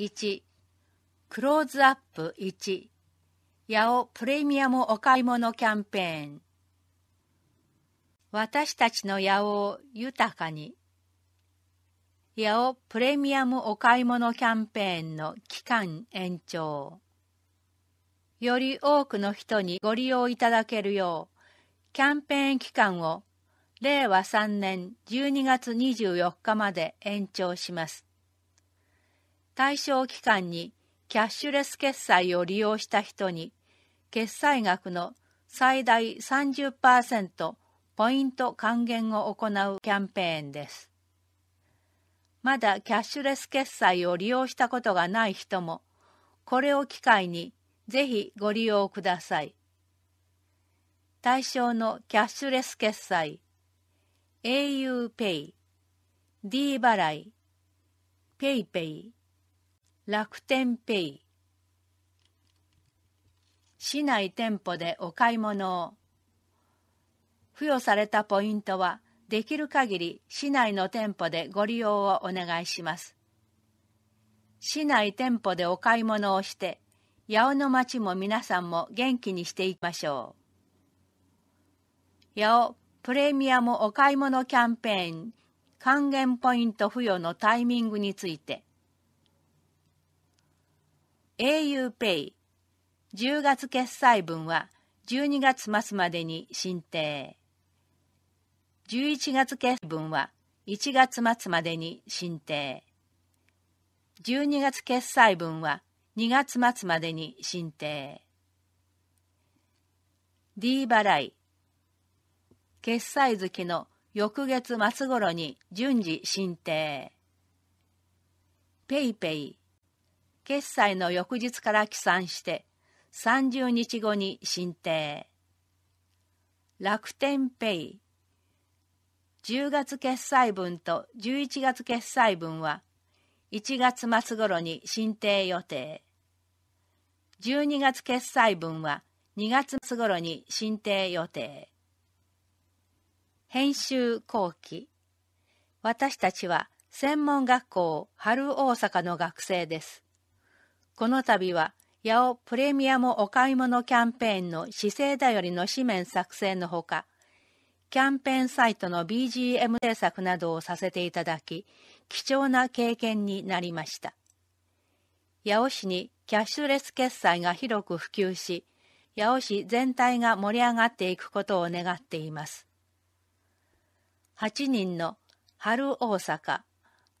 1クローズアップ1八尾プレミアムお買い物キャンペーン私たちの八尾を豊かに八尾プレミアムお買い物キャンペーンの期間延長より多くの人にご利用いただけるようキャンペーン期間を令和3年12月24日まで延長します対象期間にキャッシュレス決済を利用した人に決済額の最大30%ポイント還元を行うキャンペーンです。まだキャッシュレス決済を利用したことがない人も、これを機会にぜひご利用ください。対象のキャッシュレス決済、auPay、d 払い、PayPay、楽天ペイ市内店舗でお買い物を付与されたポイントはできる限り市内の店舗でご利用をお願いします市内店舗でお買い物をして八尾の町も皆さんも元気にしていきましょう八尾プレミアムお買い物キャンペーン還元ポイント付与のタイミングについて auPay 10月決済分は12月末までに申請11月決済分は1月末までに申請12月決済分は2月末までに申請 D 払い決済月の翌月末頃に順次申請 PayPay 決済の翌日から起算して30日後に申請楽天ペイ10月決済分と11月決済分は1月末頃に申請予定12月決済分は2月末頃に申請予定編集後期私たちは専門学校春大阪の学生ですこの度は、八尾プレミアムお買い物キャンペーンの姿勢だよりの紙面作成のほか、キャンペーンサイトの BGM 制作などをさせていただき、貴重な経験になりました。八尾市にキャッシュレス決済が広く普及し、八尾市全体が盛り上がっていくことを願っています。8人の春大阪、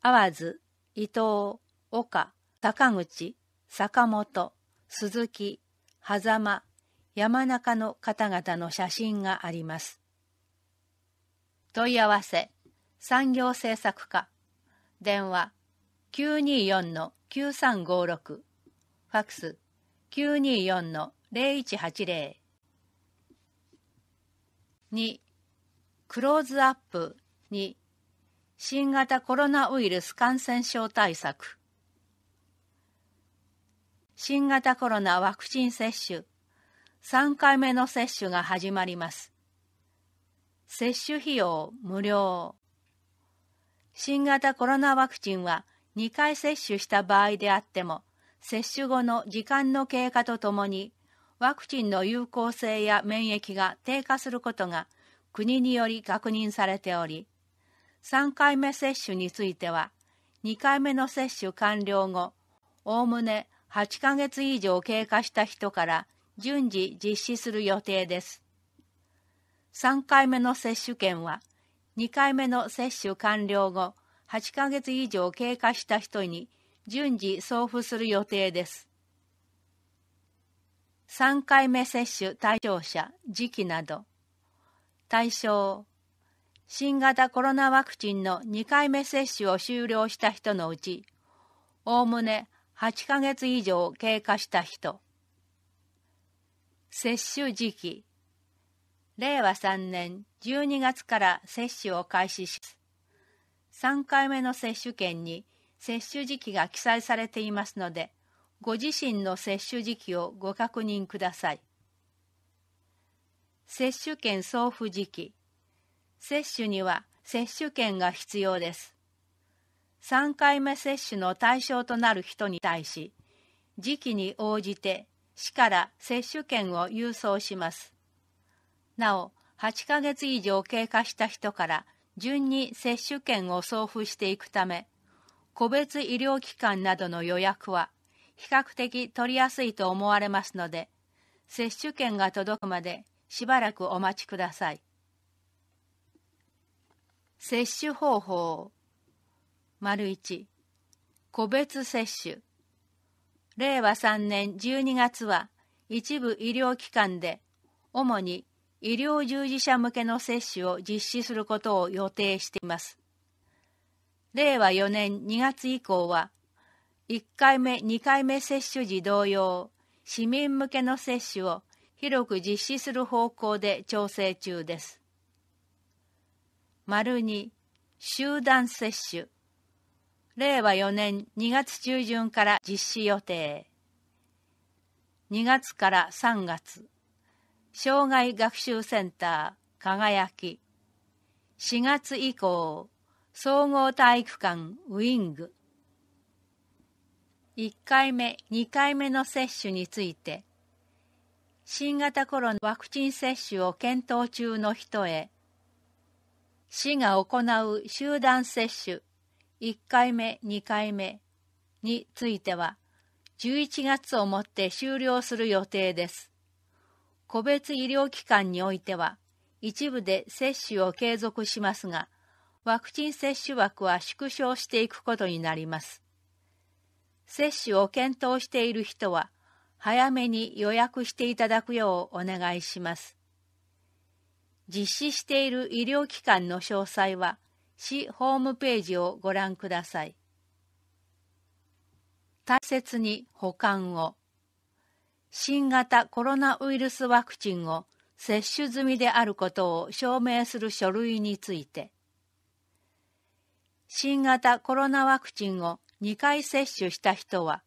淡津、伊藤岡、坂口、坂本、鈴木、狭間、山中の方々の写真があります。問い合わせ、産業政策課、電話、924-9356、ファクス、924-0180。2、クローズアップ2、新型コロナウイルス感染症対策。新型コロナワクチン接種3回目の接種が始まります。接種費用無料。新型コロナワクチンは2回接種した場合であっても、接種後の時間の経過とともに、ワクチンの有効性や免疫が低下することが国により確認されており、3回目接種については、2回目の接種完了後、おおむね8ヶ月以上経過した人から順次実施する予定です。3回目の接種券は2回目の接種完了後8ヶ月以上経過した人に順次送付する予定です。3回目接種対象者、時期など、対象、新型コロナワクチンの2回目接種を終了した人のうち、おおむね8ヶ月以上経過した人接種時期令和3年12月から接種を開始し3回目の接種券に接種時期が記載されていますのでご自身の接種時期をご確認ください接種券送付時期接種には接種券が必要です3回目接種の対象となる人に対し時期に応じて市から接種券を郵送しますなお8ヶ月以上経過した人から順に接種券を送付していくため個別医療機関などの予約は比較的取りやすいと思われますので接種券が届くまでしばらくお待ちください接種方法丸一個別接種令和3年12月は一部医療機関で主に医療従事者向けの接種を実施することを予定しています令和4年2月以降は1回目2回目接種時同様市民向けの接種を広く実施する方向で調整中です。丸二集団接種令和4年2月中旬から実施予定2月から3月障害学習センター輝き4月以降総合体育館ウィング1回目2回目の接種について新型コロナワクチン接種を検討中の人へ市が行う集団接種1回目2回目については11月をもって終了する予定です個別医療機関においては一部で接種を継続しますがワクチン接種枠は縮小していくことになります接種を検討している人は早めに予約していただくようお願いします実施している医療機関の詳細は市ホームページをご覧ください。大切に保管を。新型コロナウイルスワクチンを接種済みであることを証明する書類について。新型コロナワクチンを2回接種した人は、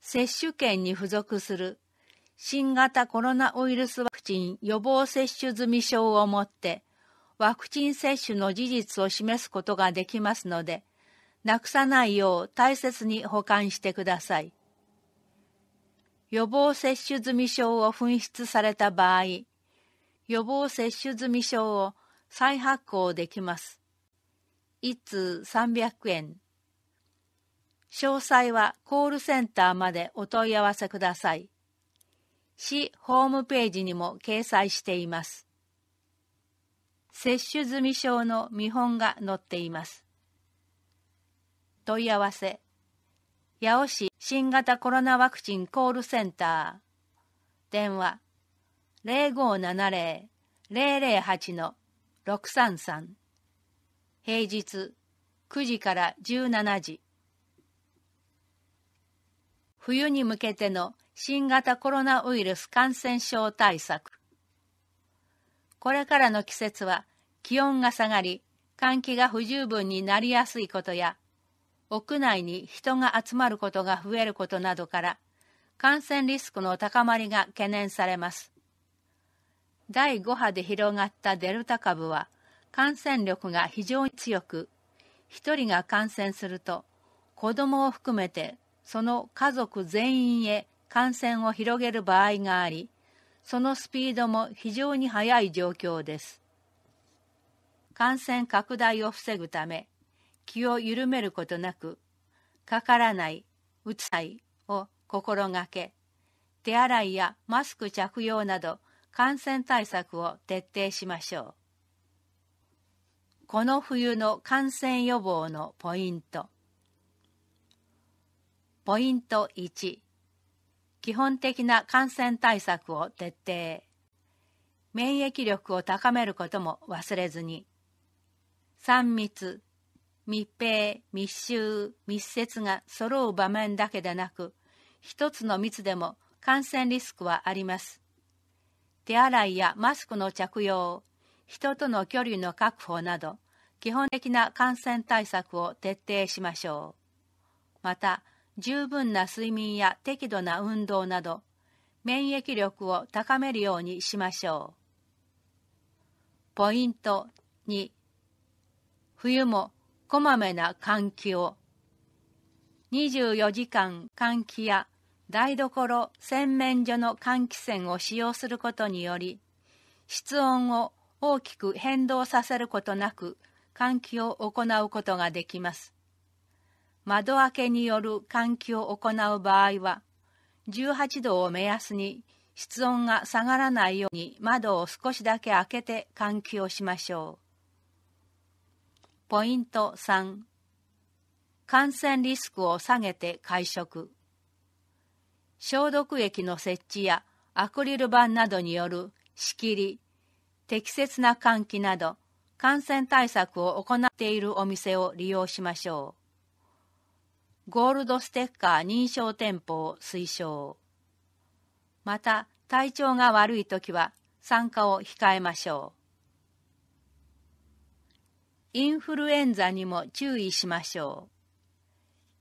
接種券に付属する新型コロナウイルスワクチン予防接種済証を持ってワクチン接種の事実を示すことができますので、なくさないよう大切に保管してください。予防接種済証を紛失された場合、予防接種済証を再発行できます。1通300円。詳細はコールセンターまでお問い合わせください。市ホームページにも掲載しています。接種済証の見本が載っています。問い合わせ八尾市新型コロナワクチンコールセンター電話0570-008-633平日9時から17時冬に向けての新型コロナウイルス感染症対策これからの季節は気温が下がり換気が不十分になりやすいことや屋内に人が集まることが増えることなどから感染リスクの高まりが懸念されます第5波で広がったデルタ株は感染力が非常に強く1人が感染すると子どもを含めてその家族全員へ感染を広げる場合がありそのスピードも非常に速い状況です。感染拡大を防ぐため、気を緩めることなく、かからない、うつさいを心がけ、手洗いやマスク着用など感染対策を徹底しましょう。この冬の感染予防のポイント。ポイント1基本的な感染対策を徹底免疫力を高めることも忘れずに3密密閉密集密接が揃う場面だけでなく一つの密でも感染リスクはあります手洗いやマスクの着用人との距離の確保など基本的な感染対策を徹底しましょうまた十分な睡眠や適度な運動など免疫力を高めるようにしましょうポイント2冬もこまめな換気を24時間換気や台所洗面所の換気扇を使用することにより室温を大きく変動させることなく換気を行うことができます窓開けによる換気を行う場合は、18度を目安に室温が下がらないように窓を少しだけ開けて換気をしましょう。ポイント3感染リスクを下げて会食消毒液の設置やアクリル板などによる仕切り適切な換気など感染対策を行っているお店を利用しましょう。ゴールドステッカー認証店舗を推奨また体調が悪い時は参加を控えましょうインフルエンザにも注意しましょう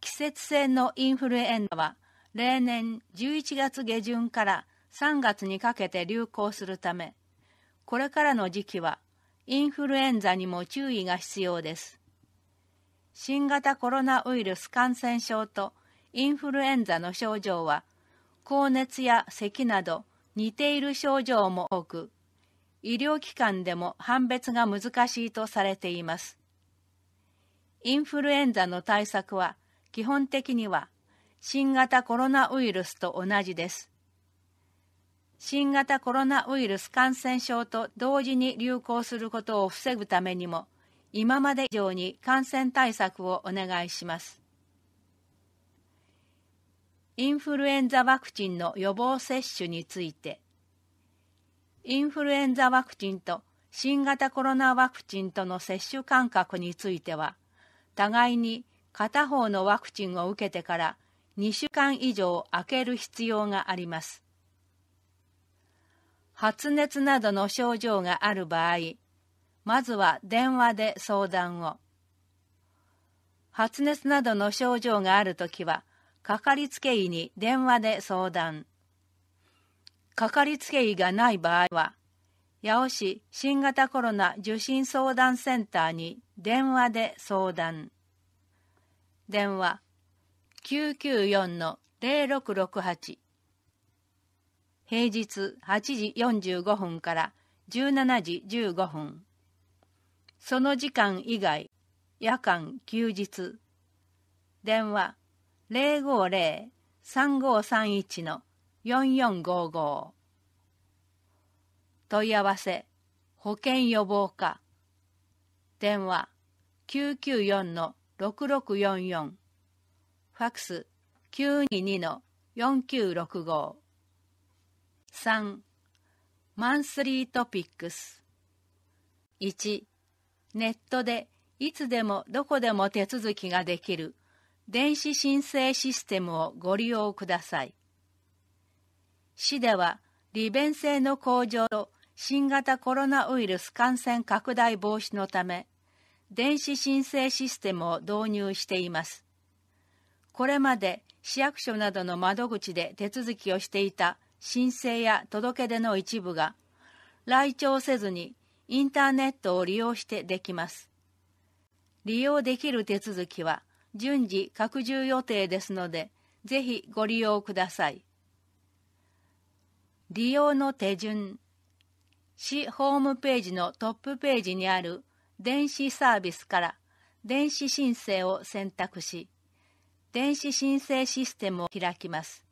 季節性のインフルエンザは例年11月下旬から3月にかけて流行するためこれからの時期はインフルエンザにも注意が必要です新型コロナウイルス感染症とインフルエンザの症状は高熱や咳など似ている症状も多く医療機関でも判別が難しいとされていますインフルエンザの対策は基本的には新型コロナウイルスと同じです新型コロナウイルス感染症と同時に流行することを防ぐためにも今まで以上に感染対策をお願いしますインフルエンザワクチンの予防接種についてインフルエンザワクチンと新型コロナワクチンとの接種間隔については互いに片方のワクチンを受けてから2週間以上空ける必要があります発熱などの症状がある場合まずは電話で相談を発熱などの症状があるときはかかりつけ医に電話で相談かかりつけ医がない場合は八尾市新型コロナ受診相談センターに電話で相談電話994-0668平日8時45分から17時15分その時間以外、夜間、休日。電話050-3531-4455問い合わせ保険予防課電話994-6644ファクス922-4965 3マンスリートピックス1ネットでいつでもどこでも手続きができる電子申請システムをご利用ください。市では利便性の向上と新型コロナウイルス感染拡大防止のため、電子申請システムを導入しています。これまで市役所などの窓口で手続きをしていた申請や届け出の一部が、来庁せずにインターネットを利用してできます。利用できる手続きは順次拡充予定ですので、ぜひご利用ください。利用の手順。市ホームページのトップページにある電子サービスから電子申請を選択し、電子申請システムを開きます。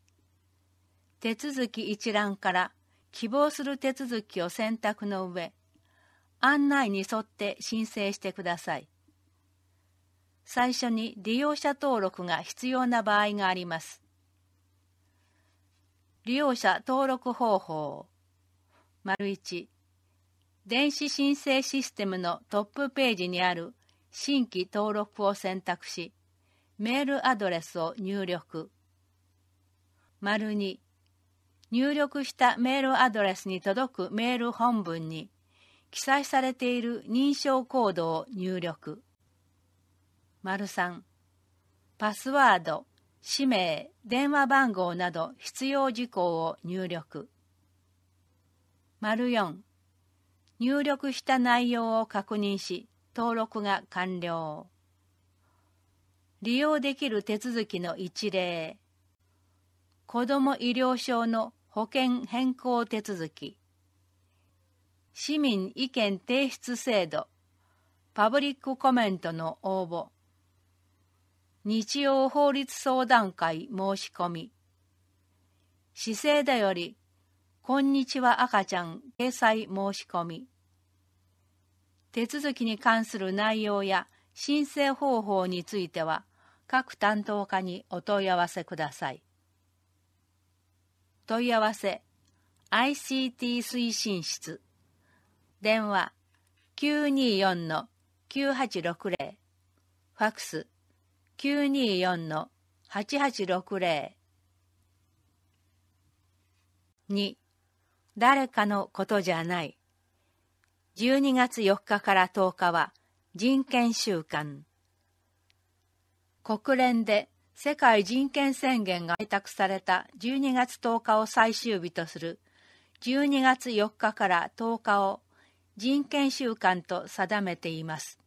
手続き一覧から希望する手続きを選択の上、案内に沿って申請してください。最初に利用者登録が必要な場合があります。利用者登録方法丸1電子申請システムのトップページにある新規登録を選択し、メールアドレスを入力。丸2入力したメールアドレスに届くメール本文に記載されている認証コードを入力。丸3、パスワード、氏名、電話番号など必要事項を入力。丸4、入力した内容を確認し、登録が完了。利用できる手続きの一例。子ども医療証の保険変更手続き。市民意見提出制度パブリックコメントの応募日曜法律相談会申し込み市政だより「こんにちは赤ちゃん」掲載申し込み手続きに関する内容や申請方法については各担当課にお問い合わせください問い合わせ ICT 推進室電話924-9860ファクス924-8860 2誰かのことじゃない12月4日から10日は人権週間国連で世界人権宣言が採択された12月10日を最終日とする12月4日から10日を人権習慣と定めています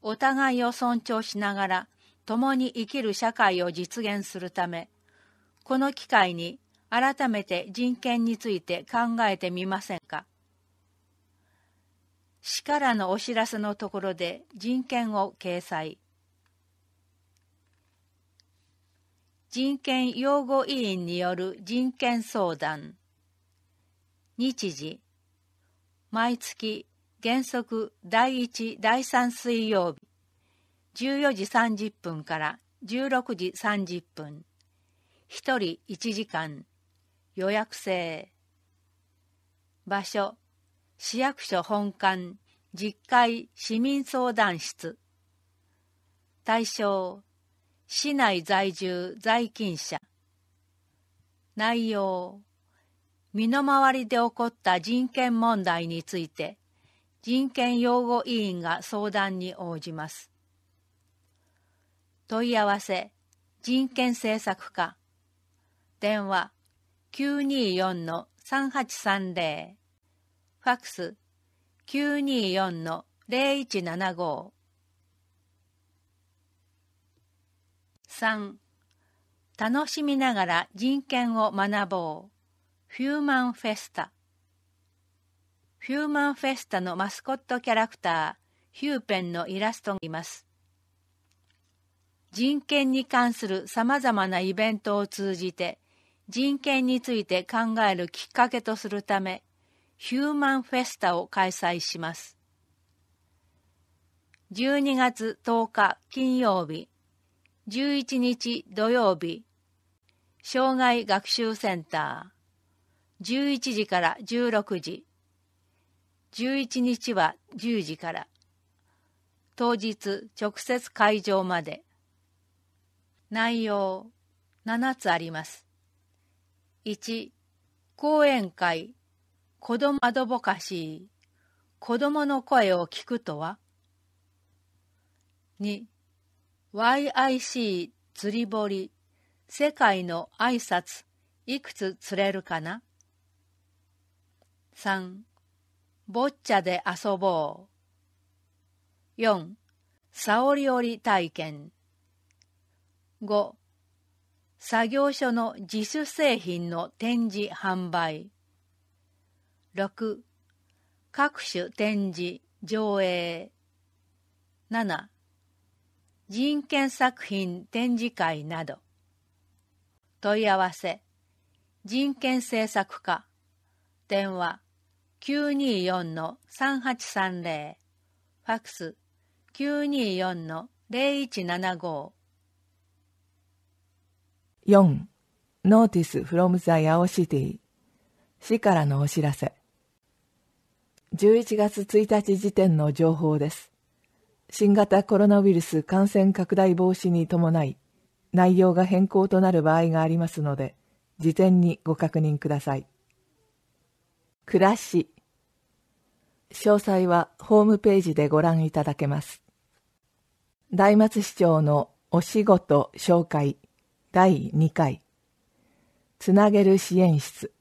お互いを尊重しながら共に生きる社会を実現するためこの機会に改めて人権について考えてみませんか市からのお知らせのところで人権を掲載人権擁護委員による人権相談日時毎月原則第1第3水曜日14時30分から16時30分1人1時間予約制場所市役所本館実会市民相談室対象市内在住在勤者内容身の回りで起こった人権問題について人権擁護委員が相談に応じます。問い合わせ人権政策課電話924-3830ファックス924-0175 3楽しみながら人権を学ぼうフューマンフェスタフューマンフェスタのマスコットキャラクターヒューペンのイラストがいます人権に関するさまざまなイベントを通じて人権について考えるきっかけとするためヒューマンフェスタを開催します12月10日金曜日11日土曜日障害学習センター11時から16時11日は10時から当日直接会場まで内容7つあります1講演会子どもアドボカシー子どもの声を聞くとは2 YIC 釣り堀世界の挨拶いくつ釣れるかな三、ボッチャで遊ぼう。四、サオリオリ体験。五、作業所の自主製品の展示販売。六、各種展示上映。七、人権作品展示会など。問い合わせ。人権政策課。電話924-3830ファクス924-0175 4. ノーティス from the Yao City 市からのお知らせ11月1日時点の情報です。新型コロナウイルス感染拡大防止に伴い、内容が変更となる場合がありますので、事前にご確認ください。暮らし詳細はホームページでご覧いただけます。大松市長のお仕事紹介第2回つなげる支援室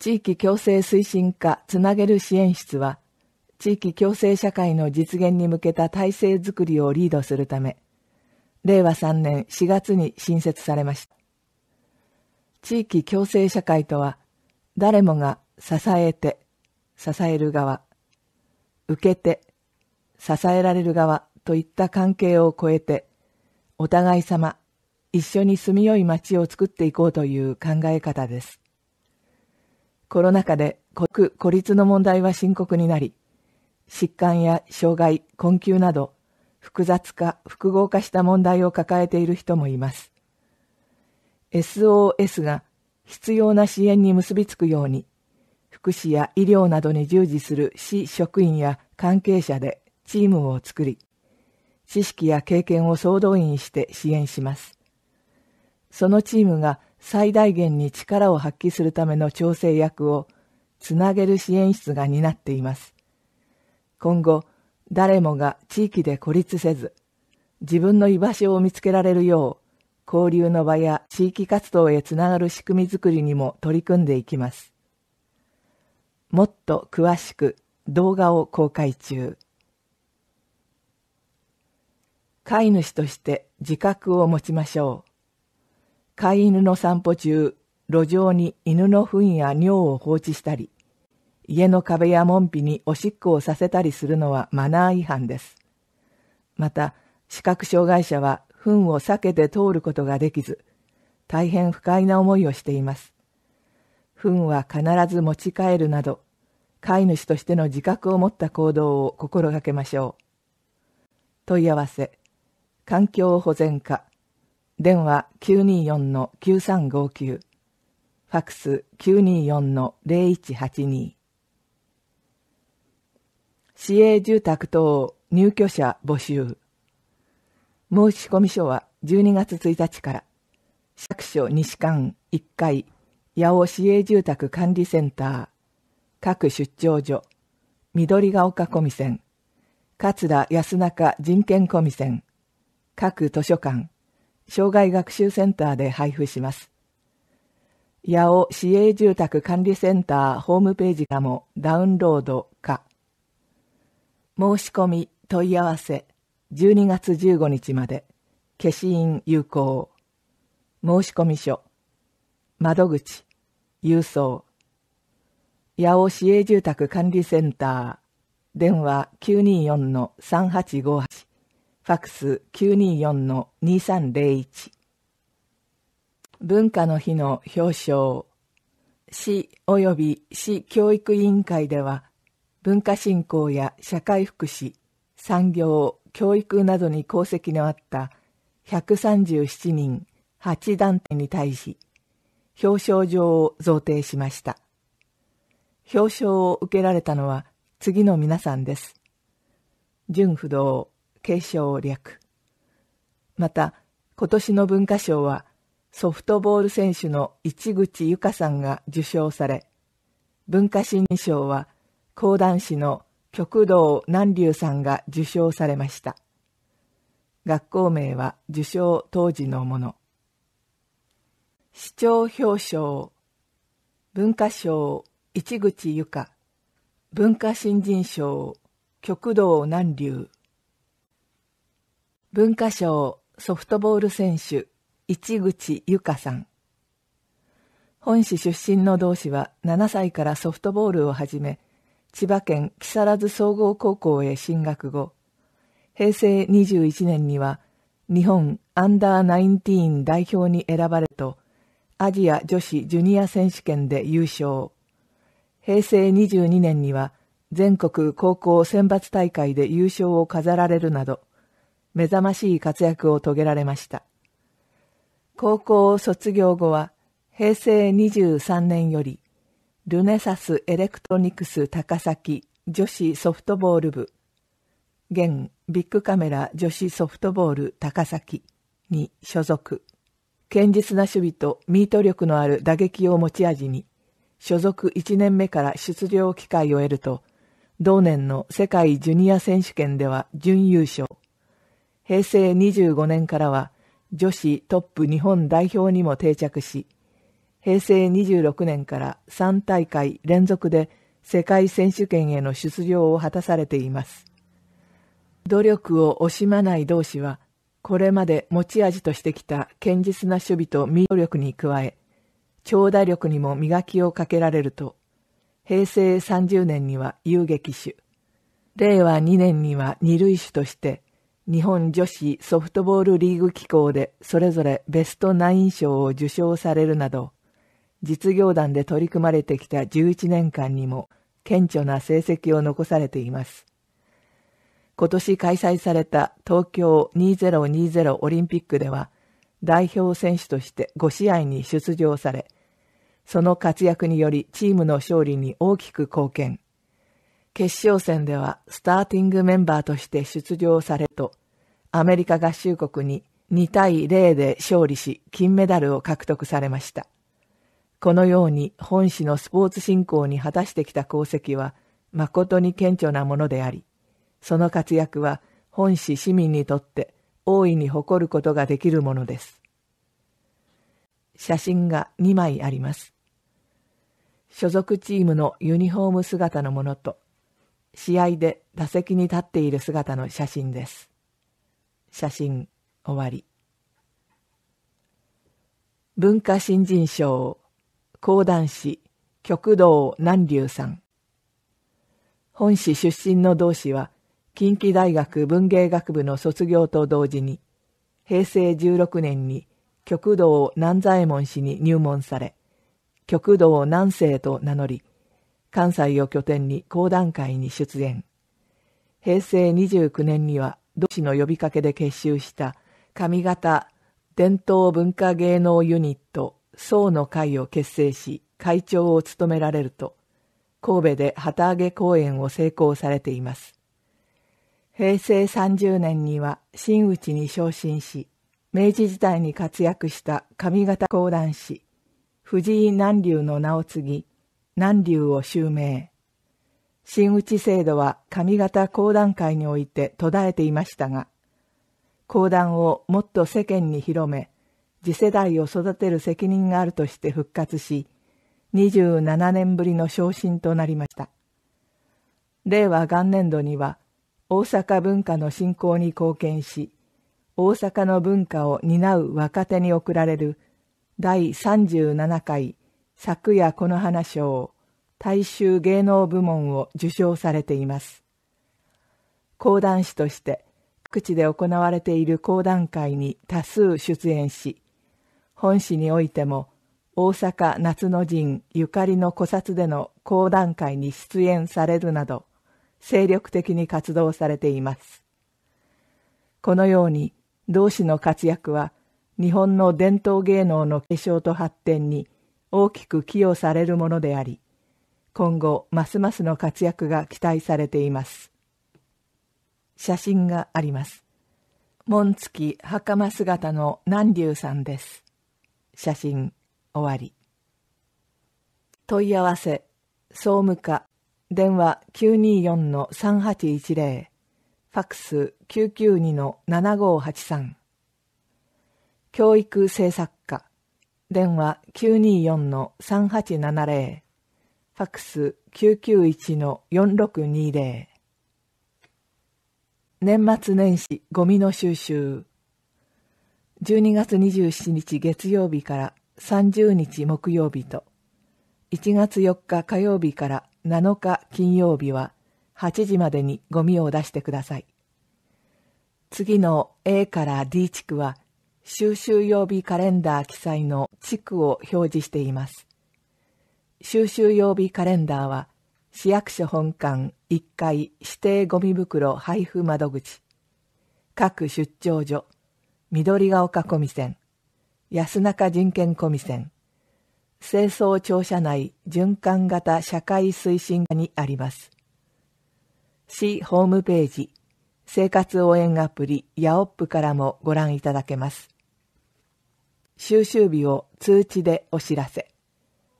地域共生推進課つなげる支援室は地域共生社会の実現に向けた体制づくりをリードするため令和3年4月に新設されました地域共生社会とは誰もが支えて支える側、受けて、支えられる側といった関係を超えて、お互い様、一緒に住みよい街を作っていこうという考え方です。コロナ禍で孤孤立の問題は深刻になり、疾患や障害、困窮など、複雑化、複合化した問題を抱えている人もいます。SOS が必要な支援に結びつくように、福祉や医療などに従事する市職員や関係者でチームを作り、知識や経験を総動員して支援します。そのチームが最大限に力を発揮するための調整役をつなげる支援室が担っています。今後、誰もが地域で孤立せず、自分の居場所を見つけられるよう、交流の場や地域活動へつながる仕組みづくりにも取り組んでいきます。もっと詳しく動画を公開中飼い主として自覚を持ちましょう飼い犬の散歩中路上に犬の糞や尿を放置したり家の壁や門扉におしっこをさせたりするのはマナー違反ですまた視覚障害者は糞を避けて通ることができず大変不快な思いをしています糞は必ず持ち帰るなど、飼い主としての自覚を持った行動を心がけましょう。問い合わせ、環境保全課、電話924-9359、ファクス924-0182。市営住宅等入居者募集。申込書は12月1日から、市役所西館1階八尾市営住宅管理センター、各出張所、緑ヶ丘コミセン、桂安中人権コミセン、各図書館、障害学習センターで配布します。八尾市営住宅管理センターホームページからもダウンロードか。申し込み問い合わせ12月15日まで消印有効。申込書窓口、郵送。八尾市営住宅管理センター、電話924-3858、ファクス924-2301。文化の日の表彰。市及び市教育委員会では、文化振興や社会福祉、産業、教育などに功績のあった137人8団体に対し、表彰状を贈呈しました。表彰を受けられたのは次の皆さんです。純不動、継承略。また、今年の文化賞は、ソフトボール選手の市口由香さんが受賞され、文化審議賞は、講談師の極道南流さんが受賞されました。学校名は受賞当時のもの。市長表彰文化賞市口由香文化新人賞極道南流文化賞ソフトボール選手市口由香さん本市出身の同志は7歳からソフトボールを始め千葉県木更津総合高校へ進学後平成21年には日本アンダーナインティーン代表に選ばれとアジア女子ジュニア選手権で優勝。平成22年には全国高校選抜大会で優勝を飾られるなど、目覚ましい活躍を遂げられました。高校を卒業後は、平成23年より、ルネサスエレクトニクス高崎女子ソフトボール部、現ビッグカメラ女子ソフトボール高崎に所属。堅実な守備とミート力のある打撃を持ち味に、所属1年目から出場機会を得ると、同年の世界ジュニア選手権では準優勝。平成25年からは女子トップ日本代表にも定着し、平成26年から3大会連続で世界選手権への出場を果たされています。努力を惜しまない同士は、これまで持ち味としてきた堅実な守備と民謡力に加え、長打力にも磨きをかけられると、平成30年には遊撃手、令和2年には二塁手として、日本女子ソフトボールリーグ機構でそれぞれベストナイン賞を受賞されるなど、実業団で取り組まれてきた11年間にも顕著な成績を残されています。今年開催された東京2020オリンピックでは代表選手として5試合に出場され、その活躍によりチームの勝利に大きく貢献。決勝戦ではスターティングメンバーとして出場されと、アメリカ合衆国に2対0で勝利し金メダルを獲得されました。このように本市のスポーツ振興に果たしてきた功績は誠に顕著なものであり、その活躍は本市市民にとって大いに誇ることができるものです。写真が2枚あります。所属チームのユニフォーム姿のものと、試合で打席に立っている姿の写真です。写真終わり。文化新人賞、講談師、極道南流さん。本市出身の同志は近畿大学文芸学部の卒業と同時に、平成16年に極道南左衛門氏に入門され、極道南西と名乗り、関西を拠点に講談会に出演。平成29年には、同氏の呼びかけで結集した上方伝統文化芸能ユニット宋の会を結成し会長を務められると神戸で旗揚げ公演を成功されています平成30年には真打に昇進し、明治時代に活躍した上方講談師、藤井南流の名を継ぎ、南竜を襲名。真打制度は上方講談会において途絶えていましたが、講談をもっと世間に広め、次世代を育てる責任があるとして復活し、27年ぶりの昇進となりました。令和元年度には、大阪文化の振興に貢献し、大阪の文化を担う若手に贈られる第37回昨夜この花賞大衆芸能部門を受賞されています。講談師として各地で行われている講談会に多数出演し、本市においても大阪夏の陣ゆかりの古刹での講談会に出演されるなど、精力的に活動されています。このように同志の活躍は日本の伝統芸能の化粧と発展に大きく寄与されるものであり、今後ますますの活躍が期待されています。写真があります。紋付き袴姿の南流さんです。写真終わり。問い合わせ総務課電話924-3810ファックス992-7583教育政策課電話924-3870ファックス991-4620年末年始ゴミの収集12月27日月曜日から30日木曜日と1月4日火曜日から7日金曜日は8時までにゴミを出してください。次の A から D 地区は収集曜日カレンダー記載の地区を表示しています。収集曜日カレンダーは市役所本館1階指定ゴミ袋配布窓口、各出張所、緑ヶ丘コミセン、安中人権コミセン、清掃庁舎内循環型社会推進課にあります。市ホームページ、生活応援アプリヤオップからもご覧いただけます。収集日を通知でお知らせ。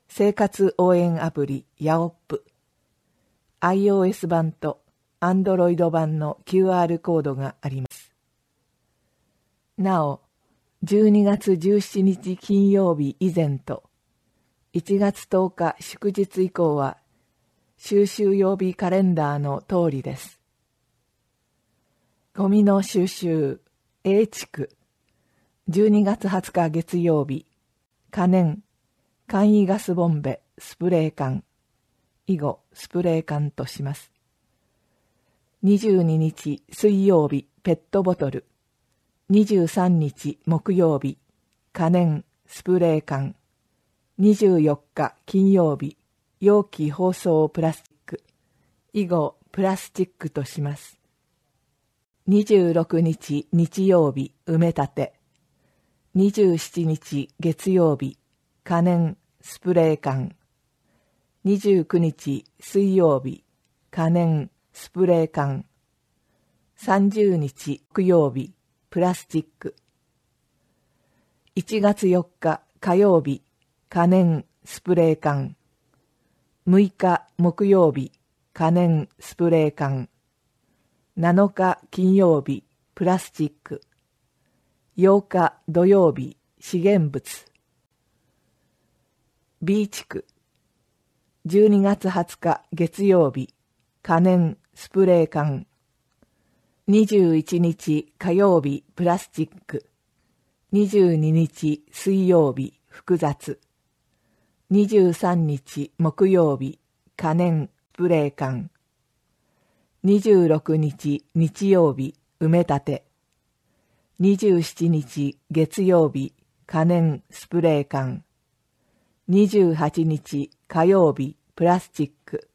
生活応援アプリヤオップ。iOS 版と Android 版の QR コードがあります。なお、12月17日金曜日以前と1月10日祝日以降は収集曜日カレンダーの通りです。ゴミの収集 A 地区12月20日月曜日可燃簡易ガスボンベスプレー缶以後スプレー缶とします。22日水曜日ペットボトル23日木曜日可燃スプレー缶24日金曜日、容器包装プラスチック、以後プラスチックとします。26日日曜日、埋め立て。27日月曜日、可燃スプレー缶。29日水曜日、可燃スプレー缶。30日木曜日、プラスチック。1月4日火曜日、可燃スプレー缶6日木曜日可燃スプレー缶7日金曜日プラスチック8日土曜日資源物 B 地区12月20日月曜日可燃スプレー缶21日火曜日プラスチック22日水曜日複雑23日木曜日、可燃、レー館。26日日曜日、埋め立て。27日月曜日、可燃、スプレー缶。28日火曜日、プラスチック。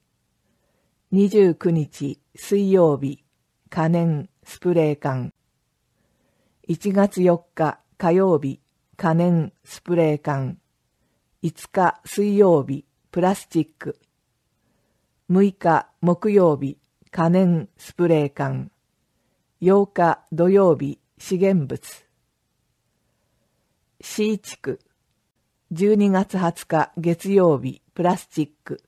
29日水曜日、可燃、スプレー缶。1月4日火曜日、可燃、スプレー缶。5日水曜日、プラスチック。6日木曜日、可燃スプレー缶。8日土曜日、資源物。C 地区。12月20日月曜日、プラスチック。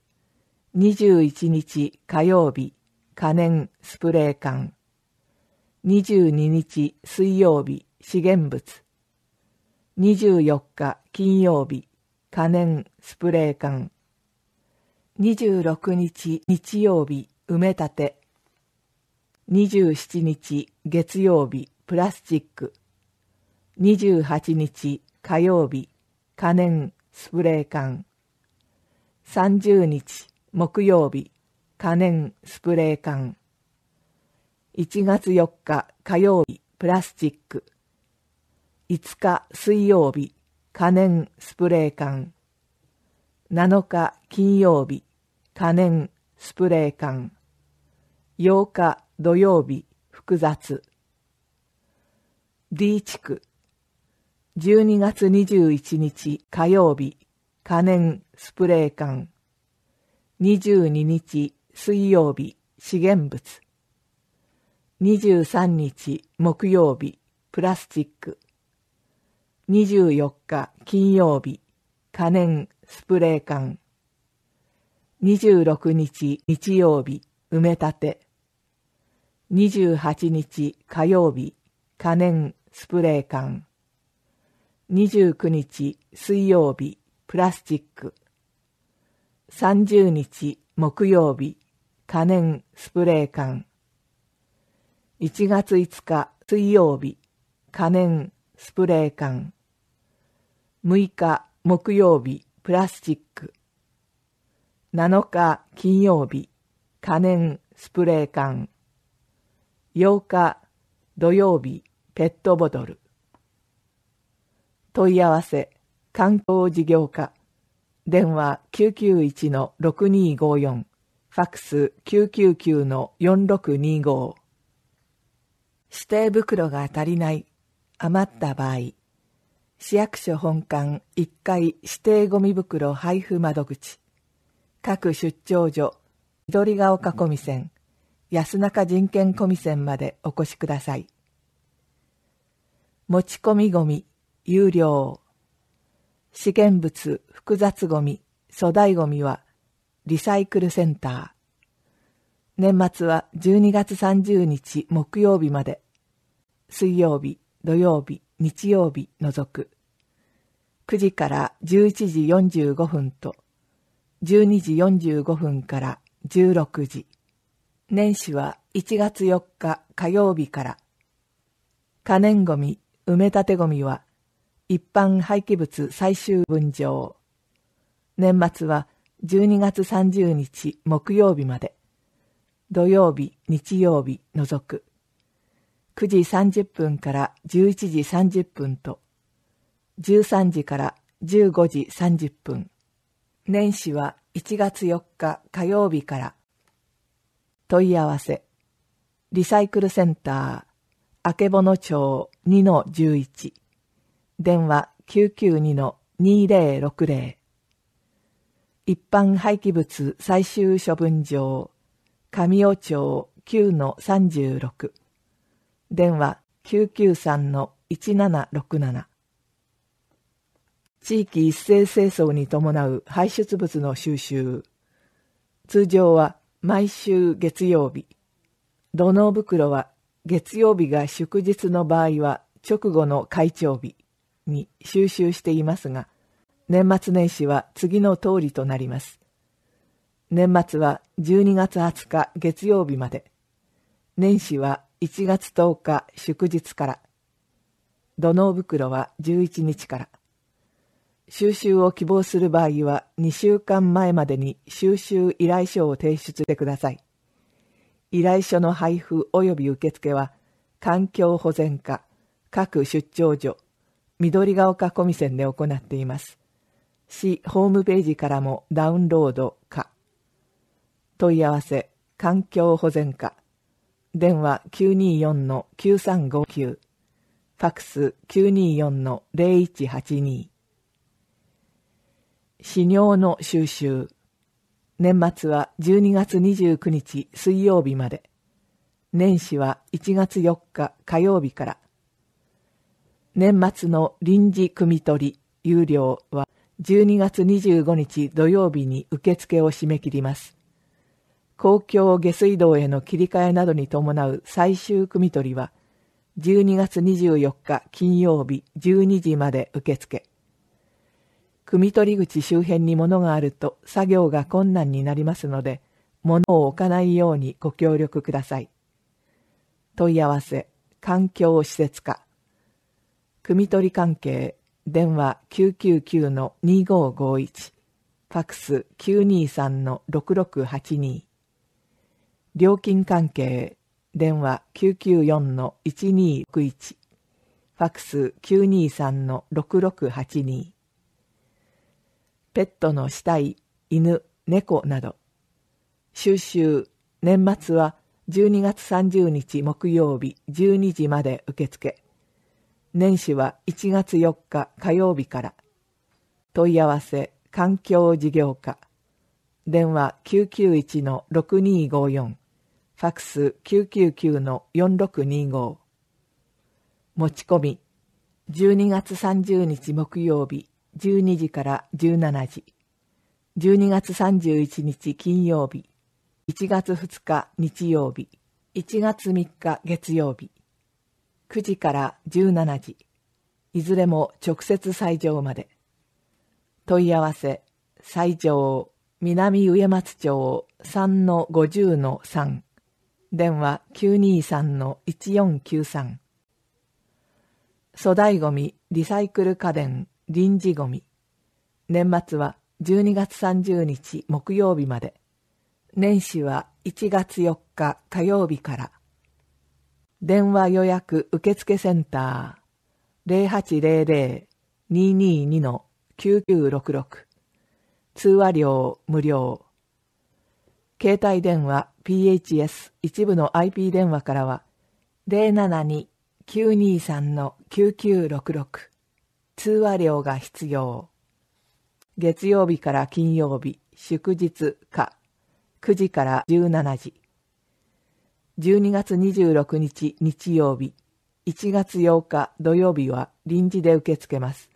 21日火曜日、可燃スプレー缶。22日水曜日、資源物。24日金曜日、可燃スプレー缶26日日曜日埋め立て27日月曜日プラスチック28日火曜日可燃スプレー缶30日木曜日可燃スプレー缶1月4日火曜日プラスチック5日水曜日可燃スプレー缶7日金曜日可燃スプレー缶8日土曜日複雑 D 地区12月21日火曜日可燃スプレー缶22日水曜日資源物23日木曜日プラスチック24日金曜日、可燃スプレー缶。26日日曜日、埋め立て。28日火曜日、可燃スプレー缶。29日水曜日、プラスチック。30日木曜日、可燃スプレー缶。1月5日水曜日、可燃スプレー缶。6日木曜日プラスチック7日金曜日可燃スプレー缶8日土曜日ペットボトル問い合わせ観光事業課電話991-6254ファックス999-4625指定袋が足りない余った場合市役所本館1階指定ごみ袋配布窓口各出張所緑ヶ丘コミセ安中人権コミセまでお越しください持ち込みごみ有料資源物複雑ごみ粗大ごみはリサイクルセンター年末は12月30日木曜日まで水曜日土曜日日曜日除く9時から11時45分と12時45分から16時年始は1月4日火曜日から可燃ごみ埋め立てごみは一般廃棄物最終分譲年末は12月30日木曜日まで土曜日日曜日除く9時30分から11時30分と、13時から15時30分。年始は1月4日火曜日から。問い合わせ。リサイクルセンター、あけぼの町2-11。電話992-2060。一般廃棄物最終処分場、神尾町9-36。電話993-1767地域一斉清掃に伴う排出物の収集通常は毎週月曜日土の袋は月曜日が祝日の場合は直後の会長日に収集していますが年末年始は次の通りとなります年末は12月20日月曜日まで年始は1月10日祝日から、土の袋は11日から、収集を希望する場合は2週間前までに収集依頼書を提出してください。依頼書の配布及び受付は、環境保全課、各出張所、緑ヶ丘コミセンで行っています。市ホームページからもダウンロードか。問い合わせ、環境保全課、電話924-9359、ファックス924-0182。死尿の収集。年末は12月29日水曜日まで。年始は1月4日火曜日から。年末の臨時組取り、有料は12月25日土曜日に受付を締め切ります。公共下水道への切り替えなどに伴う最終組取りは、12月24日金曜日12時まで受付。組取り口周辺に物があると作業が困難になりますので、物を置かないようにご協力ください。問い合わせ、環境施設課。組取り関係、電話999-2551、ファクス923-6682。料金関係電話994-1261ファックス923-6682ペットの死体犬猫など収集年末は12月30日木曜日12時まで受付年始は1月4日火曜日から問い合わせ環境事業課電話991-6254ファクス999-4625持ち込み12月30日木曜日12時から17時12月31日金曜日1月2日日曜日1月3日月曜日9時から17時いずれも直接斎場まで問い合わせ斎場南上松町3 50 3電話923-1493粗大ごみリサイクル家電臨時ごみ年末は12月30日木曜日まで年始は1月4日火曜日から電話予約受付センター0800-222-9966通話料無料携帯電話 PHS 一部の IP 電話からは072-923-9966通話料が必要月曜日から金曜日祝日か9時から17時12月26日日曜日1月8日土曜日は臨時で受け付けます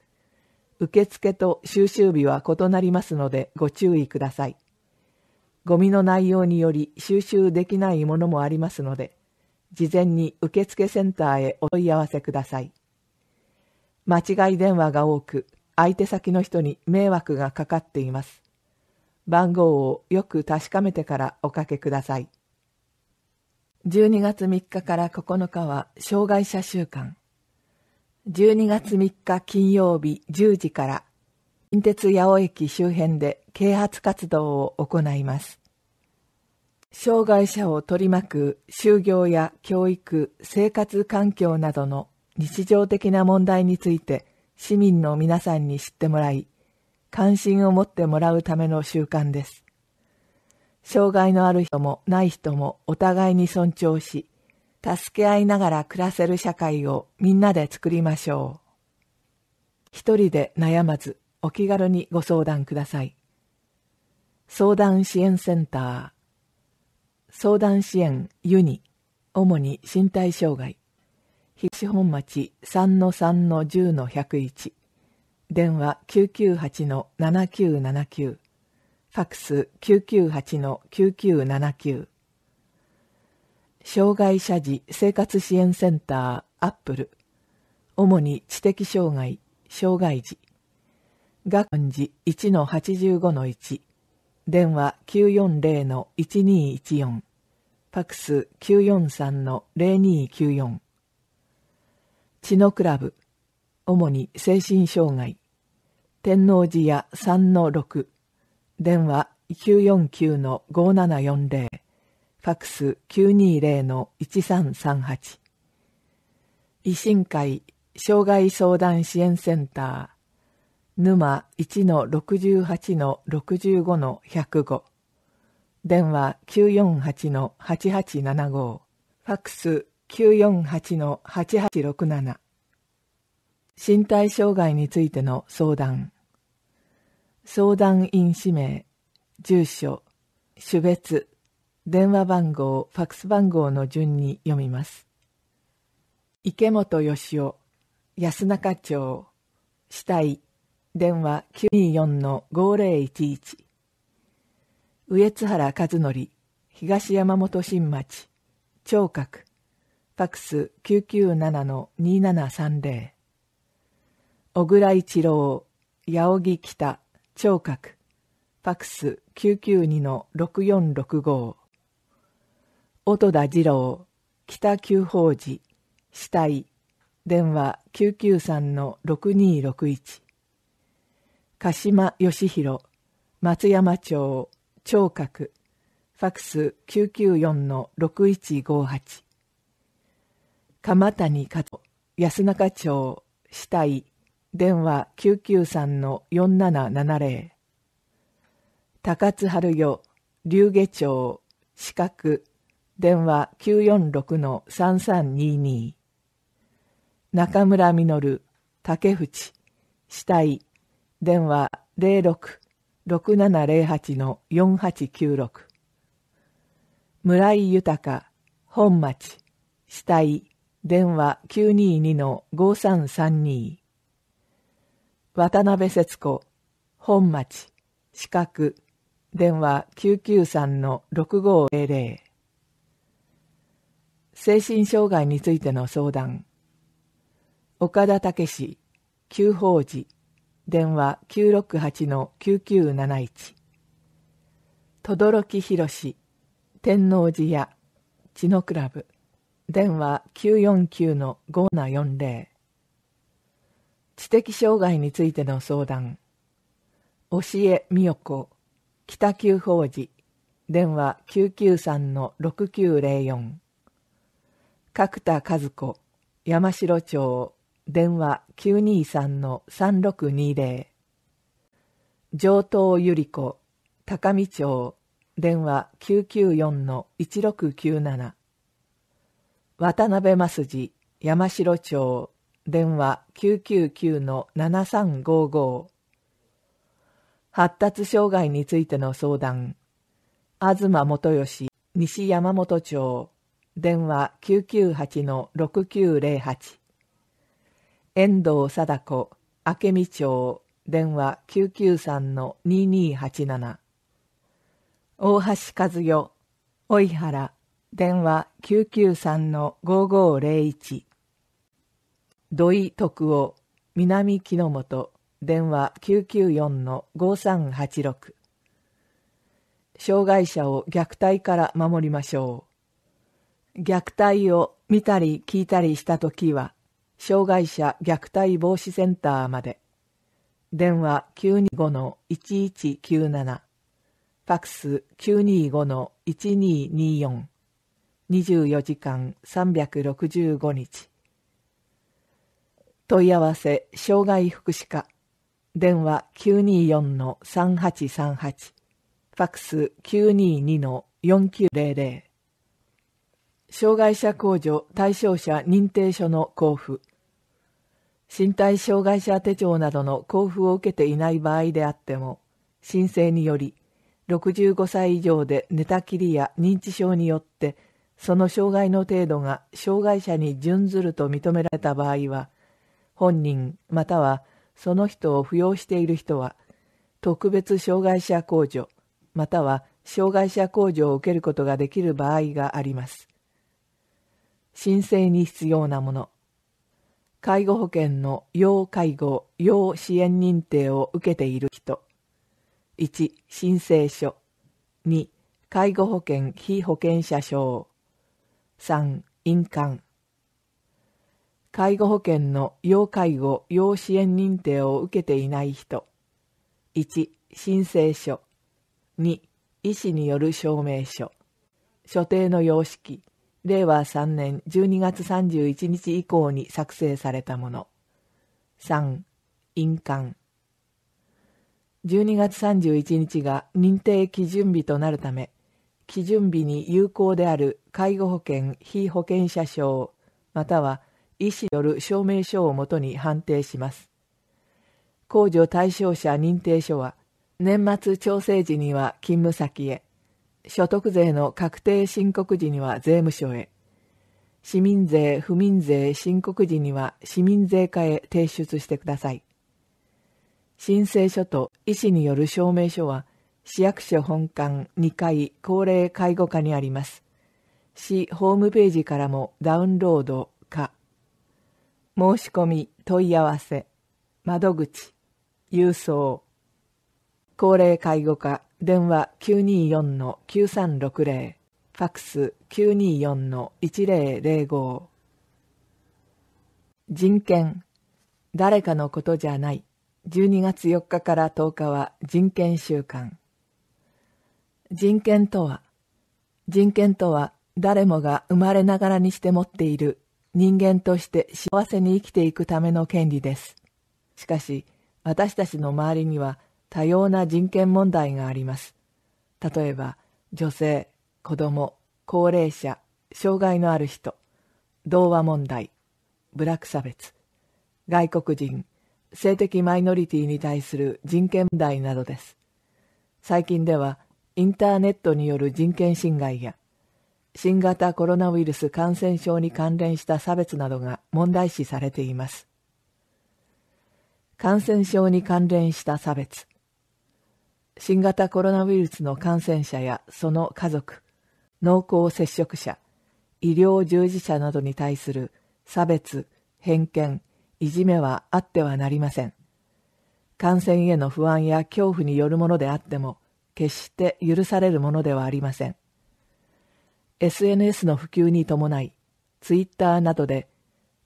受付と収集日は異なりますのでご注意くださいゴミの内容により収集できないものもありますので、事前に受付センターへお問い合わせください。間違い電話が多く、相手先の人に迷惑がかかっています。番号をよく確かめてからおかけください。12月3日から9日は障害者週間。12月3日金曜日10時から近鉄八尾駅周辺で啓発活動を行います。障害者を取り巻く就業や教育、生活環境などの日常的な問題について市民の皆さんに知ってもらい、関心を持ってもらうための習慣です。障害のある人もない人もお互いに尊重し、助け合いながら暮らせる社会をみんなで作りましょう。一人で悩まず、お気軽にご相談ください相談支援センター相談支援ユニ主に身体障害東本町3-3-10-101電話998-7979ファックス998-9979障害者児生活支援センターアップル主に知的障害障害児学音寺1-85-1電話940-1214ファックス943-0294血のクラブ主に精神障害天王寺屋3-6電話949-5740ファックス920-1338維新会障害相談支援センター沼1の68の65の105電話948の8875ファクス948の8867身体障害についての相談相談員氏名住所種別電話番号ファクス番号の順に読みます池本義雄安中町死体電話924-5011上津原和則東山本新町聴覚パクス997-2730小倉一郎八尾木北聴覚パクス992-6465音田二郎北九宝寺死体電話993-6261鹿島義弘松山町聴覚ファクス994-6158鎌谷加藤安中町死体電話993-4770高津春代龍下町四角電話946-3322中村稔竹淵死体電話06-6708-4896村井豊本町死体電話922-5332渡辺節子本町四角電話993-6500精神障害についての相談岡田武史旧法寺電話968-9971轟弘天王寺屋血のクラブ電話949-5740知的障害についての相談教え美代子北九法寺電話993-6904角田和子山城町電話923-3620上東ゆり子高見町電話994-1697渡辺正治山城町電話999-7355発達障害についての相談東元義西山本町電話998-6908遠藤貞子、明美町、電話993-2287。大橋和代、は原、電話993-5501。土井徳夫、南木之本、電話994-5386。障害者を虐待から守りましょう。虐待を見たり聞いたりしたときは、障害者虐待防止センターまで電話925-1197ファックス925-1224 24時間365日問い合わせ障害福祉課電話924-3838ファックス922-4900障害者控除対象者認定書の交付身体障害者手帳などの交付を受けていない場合であっても、申請により、65歳以上で寝たきりや認知症によって、その障害の程度が障害者に準ずると認められた場合は、本人またはその人を扶養している人は、特別障害者控除、または障害者控除を受けることができる場合があります。申請に必要なもの、介護保険の要介護・要支援認定を受けている人1申請書2介護保険非保険者証3印鑑介護保険の要介護・要支援認定を受けていない人1申請書2医師による証明書所定の様式令和3年12月31日以降に作成されたもの。3、印鑑。12月31日が認定基準日となるため、基準日に有効である介護保険非保険者証、または医師による証明書をもとに判定します。控除対象者認定書は、年末調整時には勤務先へ、所得税の確定申告時には税務署へ、市民税・不民税申告時には市民税課へ提出してください。申請書と医師による証明書は、市役所本館2階高齢介護課にあります。市ホームページからもダウンロードか、申し込み問い合わせ、窓口、郵送、高齢介護課電話924-9360ファックス924-1005人権誰かのことじゃない12月4日から10日は人権週間人権とは人権とは誰もが生まれながらにして持っている人間として幸せに生きていくための権利ですしかし私たちの周りには多様な人権問題があります。例えば、女性、子供、高齢者、障害のある人、童話問題、部落差別、外国人、性的マイノリティに対する人権問題などです。最近では、インターネットによる人権侵害や、新型コロナウイルス感染症に関連した差別などが問題視されています。感染症に関連した差別。新型コロナウイルスの感染者やその家族、濃厚接触者、医療従事者などに対する差別、偏見、いじめはあってはなりません。感染への不安や恐怖によるものであっても、決して許されるものではありません。SNS の普及に伴い、ツイッターなどで、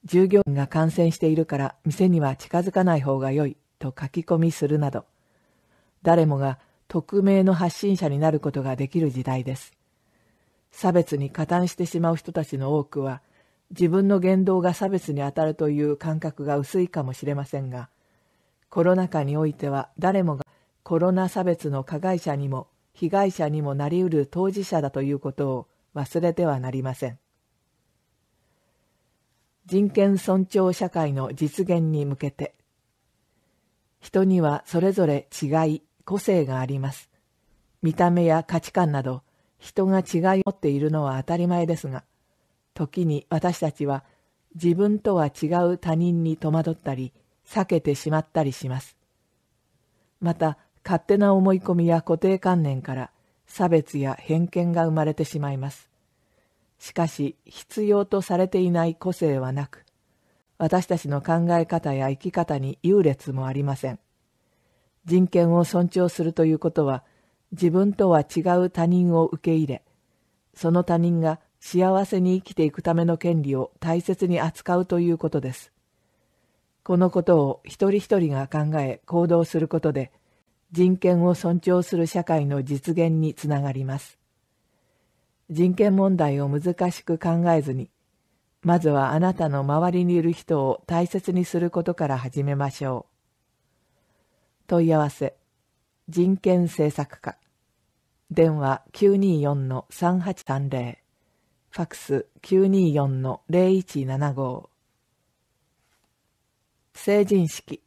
従業員が感染しているから店には近づかない方が良いと書き込みするなど、誰もが匿名の発信者になることができる時代です。差別に加担してしまう人たちの多くは、自分の言動が差別にあたるという感覚が薄いかもしれませんが、コロナ禍においては誰もがコロナ差別の加害者にも被害者にもなりうる当事者だということを忘れてはなりません。人権尊重社会の実現に向けて、人にはそれぞれ違い、個性があります。見た目や価値観など、人が違いを持っているのは当たり前ですが、時に私たちは自分とは違う他人に戸惑ったり、避けてしまったりします。また、勝手な思い込みや固定観念から差別や偏見が生まれてしまいます。しかし、必要とされていない個性はなく、私たちの考え方や生き方に優劣もありません。人権を尊重するということは、自分とは違う他人を受け入れ、その他人が幸せに生きていくための権利を大切に扱うということです。このことを一人一人が考え行動することで、人権を尊重する社会の実現につながります。人権問題を難しく考えずに、まずはあなたの周りにいる人を大切にすることから始めましょう。問い合わせ人権政策課電話924-3830ファクス924-0175成人式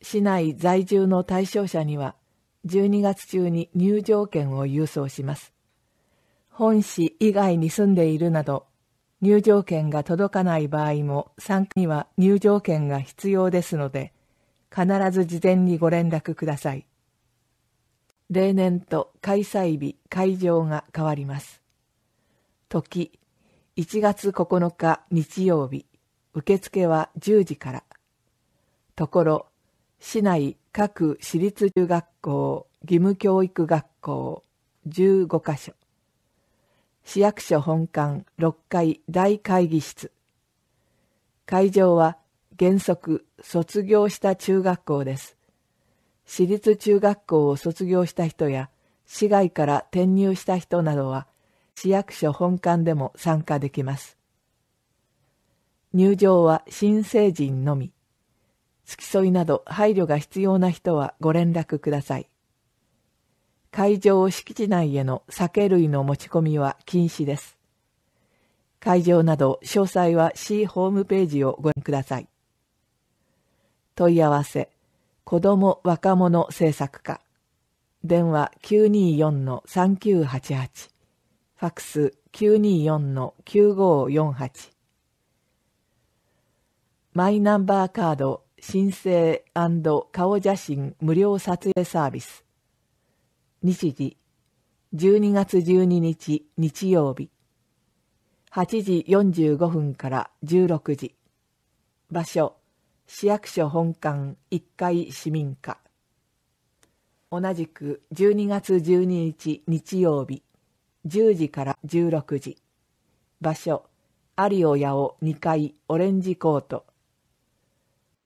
市内在住の対象者には12月中に入場券を郵送します本市以外に住んでいるなど入場券が届かない場合も参加には入場券が必要ですので必ず事前にご連絡ください。例年と開催日、会場が変わります。時、1月9日日曜日、受付は10時から。ところ、市内各私立中学校、義務教育学校、15箇所。市役所本館6階大会議室。会場は原則卒業した中学校です。私立中学校を卒業した人や市外から転入した人などは市役所本館でも参加できます。入場は新成人のみ。付き添いなど配慮が必要な人はご連絡ください。会場敷地内への酒類の持ち込みは禁止です。会場など詳細は市ホームページをご覧ください。問い合わせ、子供若者政策課、電話924-3988、ファクス924-9548、マイナンバーカード申請顔写真無料撮影サービス、日時、12月12日日曜日、8時45分から16時、場所、市役所本館1階市民課同じく12月12日日曜日10時から16時場所有尾オ尾2階オレンジコート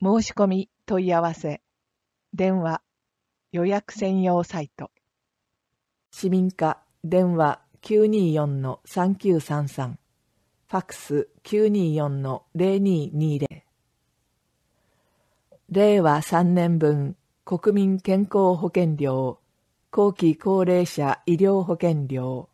申し込み問い合わせ電話予約専用サイト市民課電話924-3933ファックス924-0220令和3年分国民健康保険料、後期高齢者医療保険料。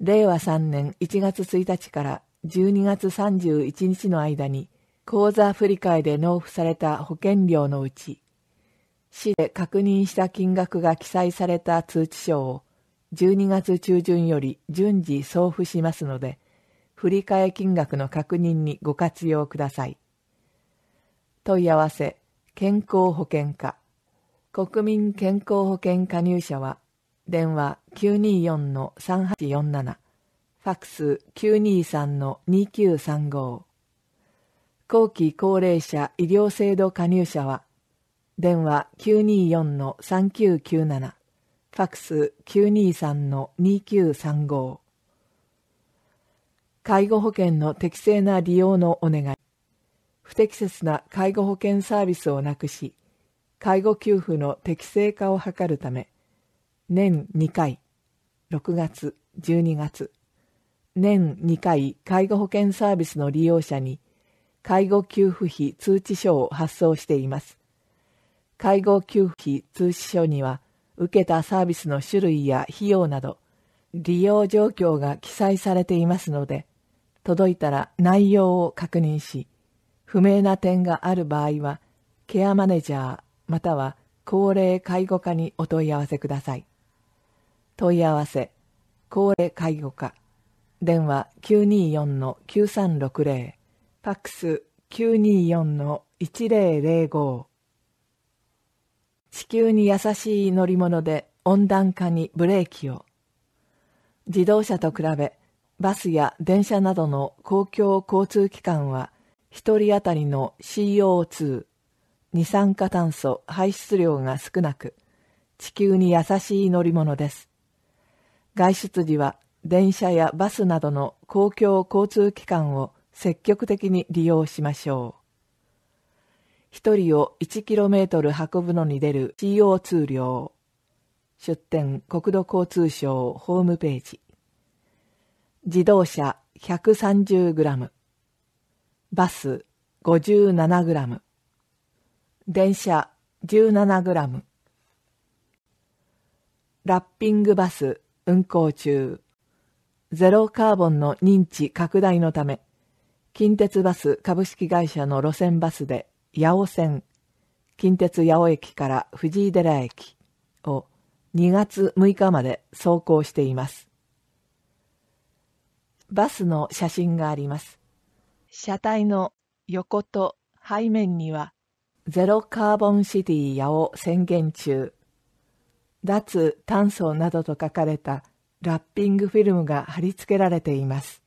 令和3年1月1日から12月31日の間に、口座振替で納付された保険料のうち、市で確認した金額が記載された通知書を12月中旬より順次送付しますので、振替金額の確認にご活用ください。問い合わせ健康保険課国民健康保険加入者は電話924-3847ファックス923-2935後期高齢者医療制度加入者は電話924-3997ファックス923-2935介護保険の適正な利用のお願い不適切な介護保険サービスをなくし介護給付の適正化を図るため年2回6月12月年2回介護保険サービスの利用者に介護給付費通知書を発送しています介護給付費通知書には受けたサービスの種類や費用など利用状況が記載されていますので届いたら内容を確認し不明な点がある場合は、ケアマネジャーまたは高齢介護課にお問い合わせください。問い合わせ、高齢介護課、電話924-9360、ファックス924-1005。地球に優しい乗り物で温暖化にブレーキを。自動車と比べ、バスや電車などの公共交通機関は、1人当たりの CO2 二酸化炭素排出量が少なく地球に優しい乗り物です外出時は電車やバスなどの公共交通機関を積極的に利用しましょう1人を 1km 運ぶのに出る CO2 量出店国土交通省ホームページ自動車 130g バス 57g 電車 17g ラッピングバス運行中ゼロカーボンの認知拡大のため近鉄バス株式会社の路線バスで八尾線近鉄八尾駅から藤井寺駅を2月6日まで走行していますバスの写真があります車体の横と背面にはゼロカーボンシティやを宣言中脱炭素などと書かれたラッピングフィルムが貼り付けられています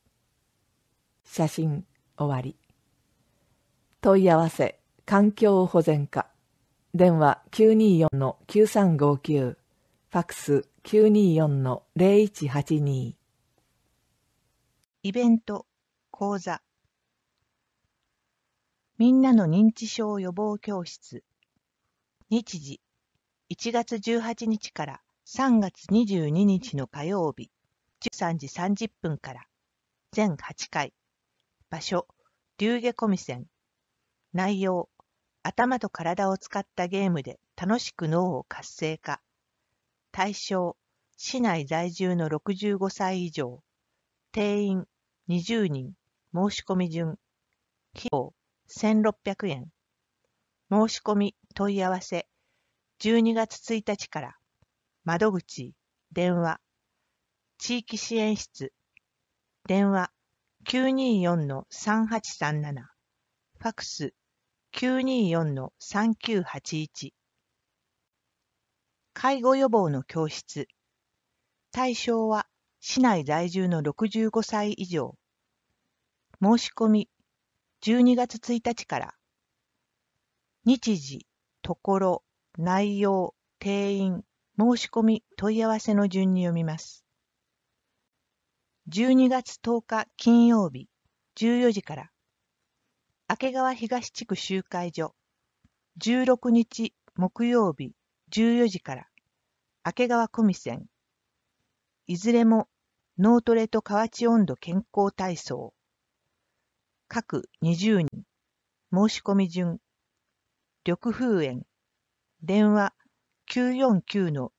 写真終わり問い合わせ環境保全課電話924の9359ファックス924の0182イベント講座みんなの認知症予防教室日時1月18日から3月22日の火曜日13時30分から全8回場所竜下コミセ内容頭と体を使ったゲームで楽しく脳を活性化対象市内在住の65歳以上定員20人申し込み順費用1600円。申し込み問い合わせ12月1日から窓口電話地域支援室電話924-3837ファクス924-3981介護予防の教室対象は市内在住の65歳以上申し込み12月1日から、日時、ところ、内容、定員、申し込み、問い合わせの順に読みます。12月10日金曜日14時から、明川東地区集会所、16日木曜日14時から、明川コミセン、いずれも脳トレと河内温度健康体操、各20人、申し込み順、緑風園、電話949-6670、フ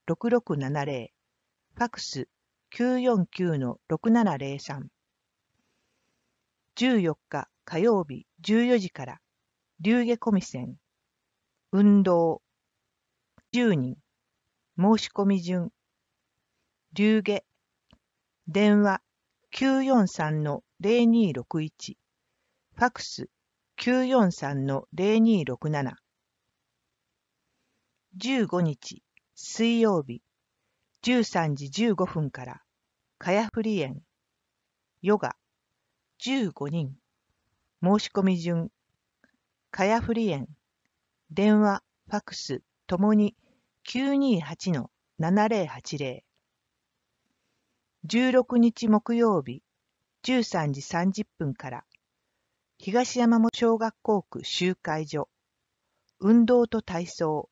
ァクス949-6703、14日火曜日14時から、流下コミセン、運動、10人、申し込み順、流下、電話943-0261、ファクス943-0267 15日水曜日13時15分からヤフリエンヨガ15人申し込み順ヤフリエン電話ファクスともに928-7080 16日木曜日13時30分から東山本小学校区集会所運動と体操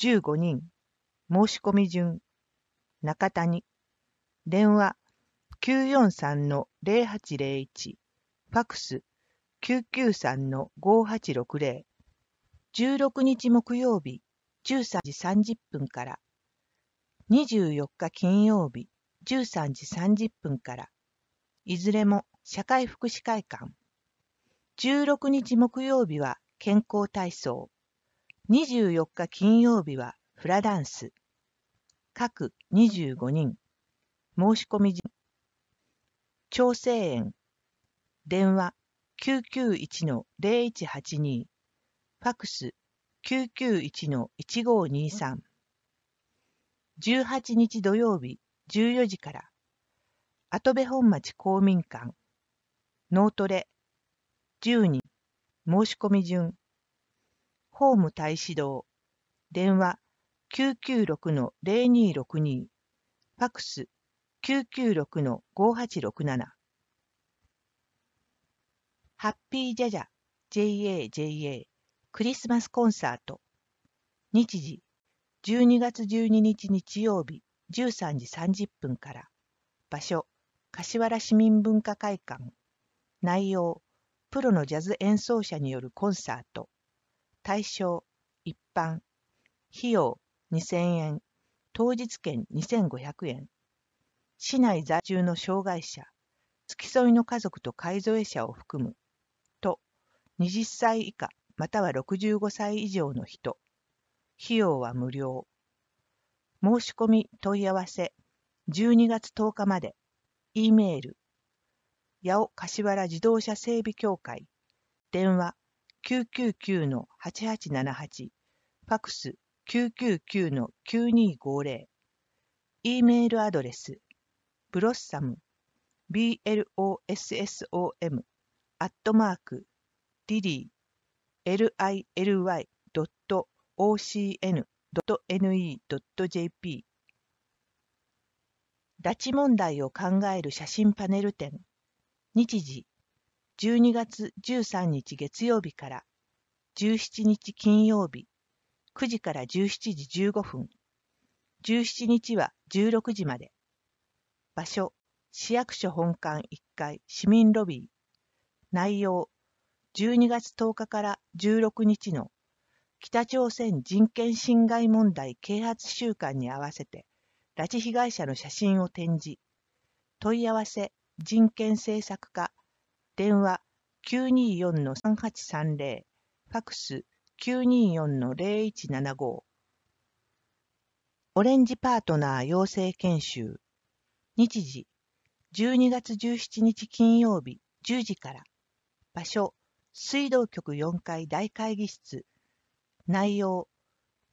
15人申し込み順中谷電話943-0801ファクス993-5860 16日木曜日13時30分から24日金曜日13時30分からいずれも社会福祉会館16日木曜日は健康体操、24日金曜日はフラダンス、各25人、申し込み調整園、電話991-0182、ファクス991-1523、18日土曜日14時から、後部本町公民館、脳トレ10人、申し込み順、ホーム大使堂、電話996-0262、ファクス996-5867、ハッピージャジャ JAJA クリスマスコンサート、日時12月12日日曜日13時30分から、場所、柏原市民文化会館、内容、プロのジャズ演奏者によるコンサート対象一般費用2000円当日券2500円市内在住の障害者付き添いの家族と介添え者を含むと20歳以下または65歳以上の人費用は無料申し込み問い合わせ12月10日まで E メール八尾柏原自動車整備協会電話999-8878ファクス999-9250 E メールアドレスブロッサム blossom アットマーク d i l y o c n n e j p 拉致問題を考える写真パネル展日時、12月13日月曜日から17日金曜日、9時から17時15分、17日は16時まで。場所、市役所本館1階市民ロビー。内容、12月10日から16日の北朝鮮人権侵害問題啓発週間に合わせて、拉致被害者の写真を展示。問い合わせ人権政策課、電話924-3830、ファクス924-0175。オレンジパートナー養成研修、日時、12月17日金曜日10時から、場所、水道局4階大会議室、内容、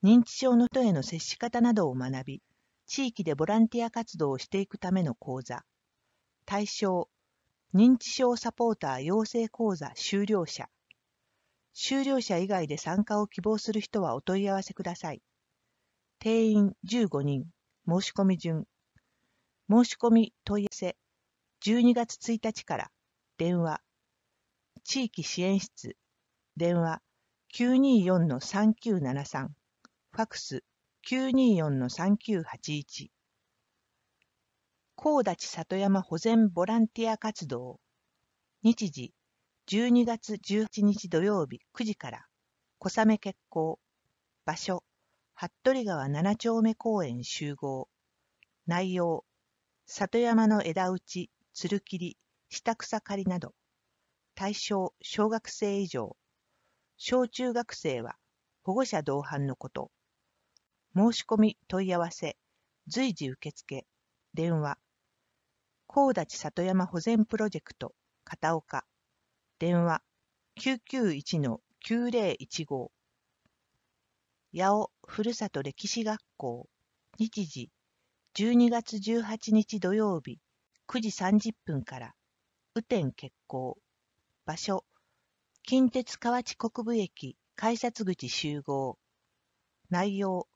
認知症の人への接し方などを学び、地域でボランティア活動をしていくための講座。対象、認知症サポーター養成講座修了者、修了者以外で参加を希望する人はお問い合わせください。定員15人、申し込み順、申し込み問い合わせ、12月1日から、電話、地域支援室、電話924-3973、ファクス924-3981、高立里山保全ボランティア活動日時12月18日土曜日9時から小雨結行場所服部川七丁目公園集合内容里山の枝打ちつる切り下草刈りなど対象小学生以上小中学生は保護者同伴のこと申し込み問い合わせ随時受付電話。高立里山保全プロジェクト、片岡。電話。991-9015。八尾ふるさと歴史学校。日時。12月18日土曜日9時30分から、雨天決行。場所、近鉄河内国部駅改札口集合。内容、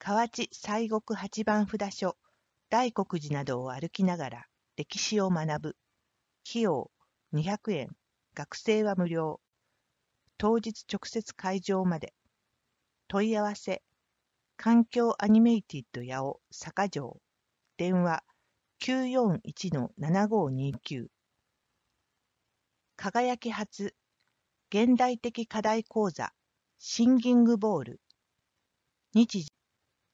河内西国八番札所大黒寺などを歩きながら歴史を学ぶ。費用200円。学生は無料。当日直接会場まで。問い合わせ。環境アニメイティッド八尾坂城。電話941-7529。輝き発。現代的課題講座。シンギングボール。日時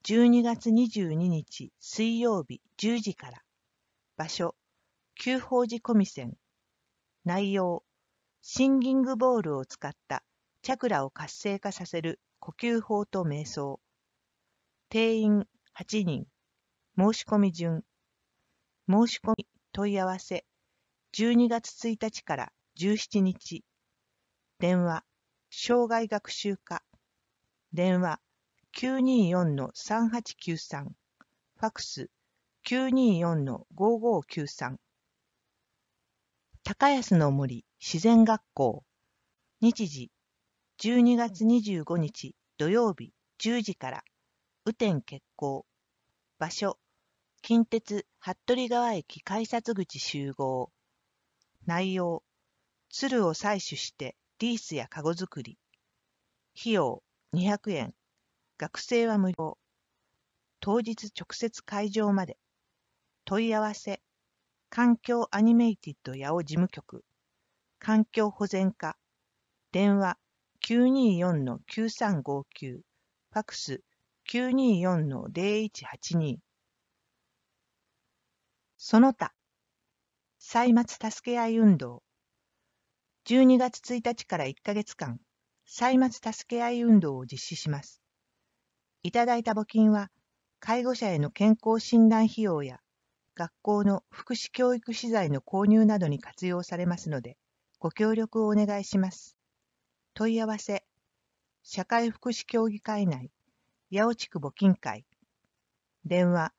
12月22日水曜日10時から場所旧法寺コミセン内容シンギングボールを使ったチャクラを活性化させる呼吸法と瞑想定員8人申し込み順申し込み問い合わせ12月1日から17日電話障害学習課電話924の8 9 3ファクス924の5 9 3高安の森自然学校日時12月25日土曜日10時から雨天決行場所近鉄服部川駅改札口集合内容鶴を採取してリースやカゴ作り費用200円学生は無料。当日直接会場まで。問い合わせ。環境アニメイティッド八尾事務局。環境保全課。電話924-9359。ファクス924-0182。その他。歳末助け合い運動。12月1日から1ヶ月間、歳末助け合い運動を実施します。いただいた募金は、介護者への健康診断費用や、学校の福祉教育資材の購入などに活用されますので、ご協力をお願いします。問い合わせ、社会福祉協議会内、八尾地区募金会、電話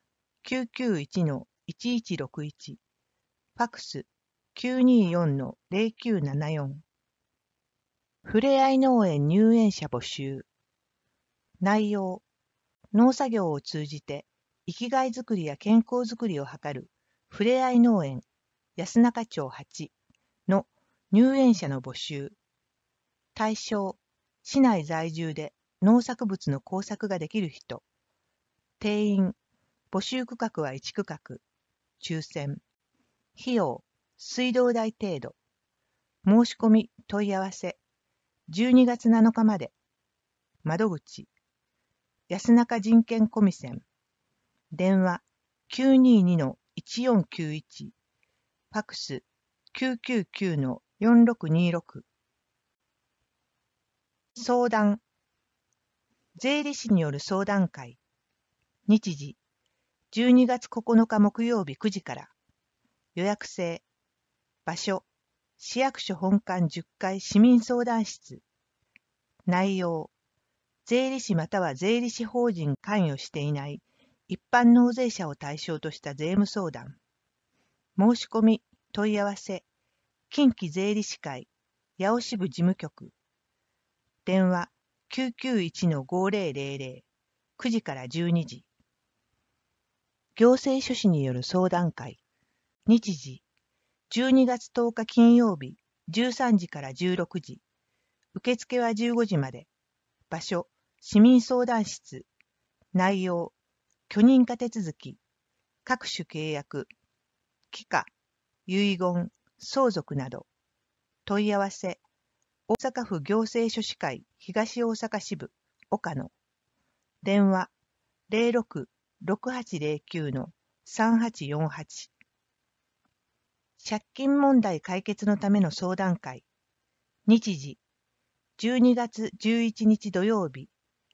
991-1161、ファクス924-0974、ふれあい農園入園者募集、内容、農作業を通じて生きがいづくりや健康づくりを図るふれあい農園安中町8の入園者の募集対象市内在住で農作物の工作ができる人定員募集区画は1区画抽選費用水道代程度申し込み問い合わせ12月7日まで窓口安中人権コミセン電話922-1491ファクス999-4626相談税理士による相談会日時12月9日木曜日9時から予約制場所市役所本館10階市民相談室内容税理士または税理士法人関与していない一般納税者を対象とした税務相談申し込み問い合わせ近畿税理士会八尾支部事務局電話991-5000 9時から12時行政書士による相談会日時12月10日金曜日13時から16時受付は15時まで場所、市民相談室、内容、許認可手続き、各種契約、帰化、遺言、相続など、問い合わせ、大阪府行政書士会東大阪支部、岡野、電話、06-6809-3848、借金問題解決のための相談会、日時12月11日土曜日、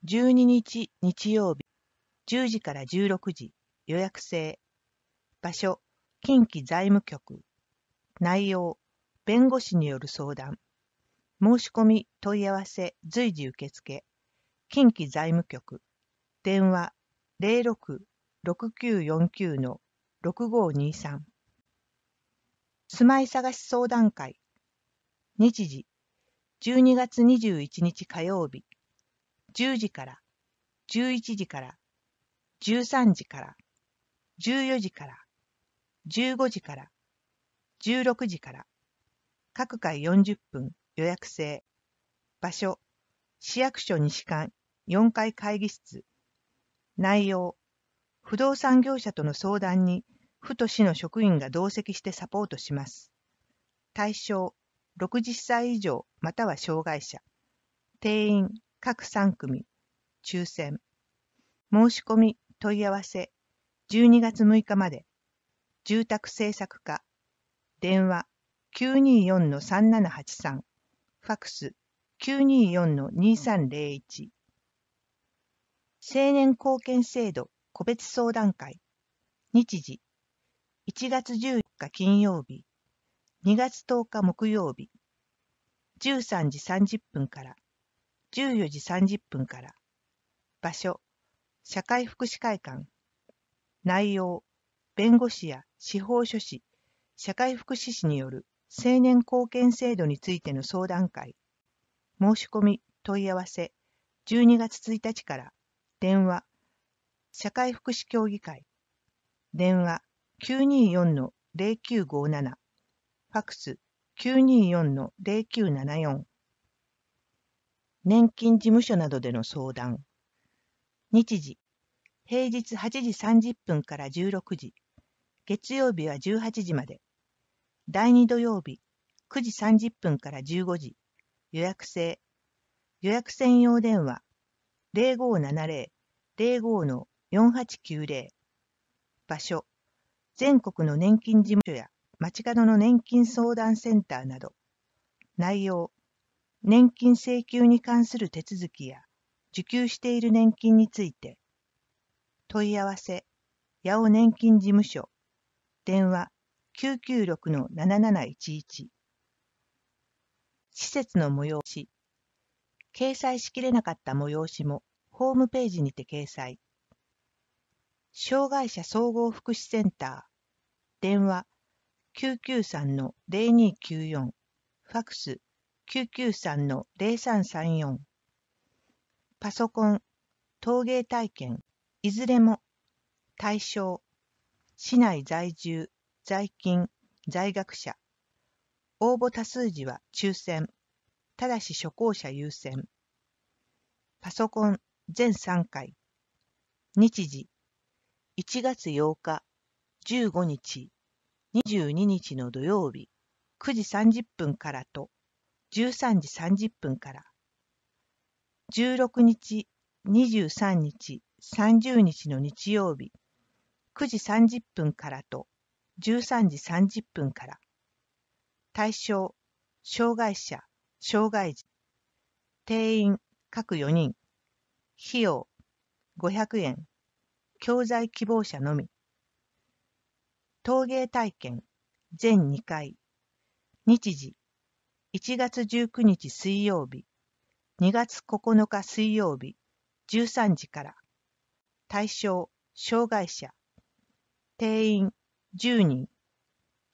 12日日曜日、10時から16時、予約制。場所、近畿財務局。内容、弁護士による相談。申し込み、問い合わせ、随時受付。近畿財務局。電話、06-6949-6523。住まい探し相談会。日時、12月21日火曜日、10時から、11時から、13時から、14時から、15時から、16時から、各回40分予約制、場所、市役所西館4階会議室、内容、不動産業者との相談に、府と市の職員が同席してサポートします。対象、60歳以上または障害者、定員各3組、抽選、申し込み問い合わせ12月6日まで、住宅政策課、電話924-3783、ファクス924-2301、青年貢献制度個別相談会、日時1月14日金曜日2月10日木曜日13時30分から14時30分から場所社会福祉会館内容弁護士や司法書士社会福祉士による青年貢献制度についての相談会申し込み問い合わせ12月1日から電話社会福祉協議会電話924-0957ファクス924-0974年金事務所などでの相談日時平日8時30分から16時月曜日は18時まで第2土曜日9時30分から15時予約制予約専用電話0570-05-4890場所全国の年金事務所や街角の年金相談センターなど、内容、年金請求に関する手続きや、受給している年金について、問い合わせ、八尾年金事務所、電話996-7711、施設の催し、掲載しきれなかった催しもホームページにて掲載。障害者総合福祉センター電話993の0294、ファクス993の0334、パソコン、陶芸体験、いずれも、対象、市内在住、在勤、在学者、応募多数時は抽選、ただし初行者優先、パソコン全3回、日時、1月8日、15日、22日の土曜日9時30分からと13時30分から16日23日30日の日曜日9時30分からと13時30分から対象障害者障害児定員各4人費用500円教材希望者のみ陶芸体験全2回日時1月19日水曜日2月9日水曜日13時から対象障害者定員10人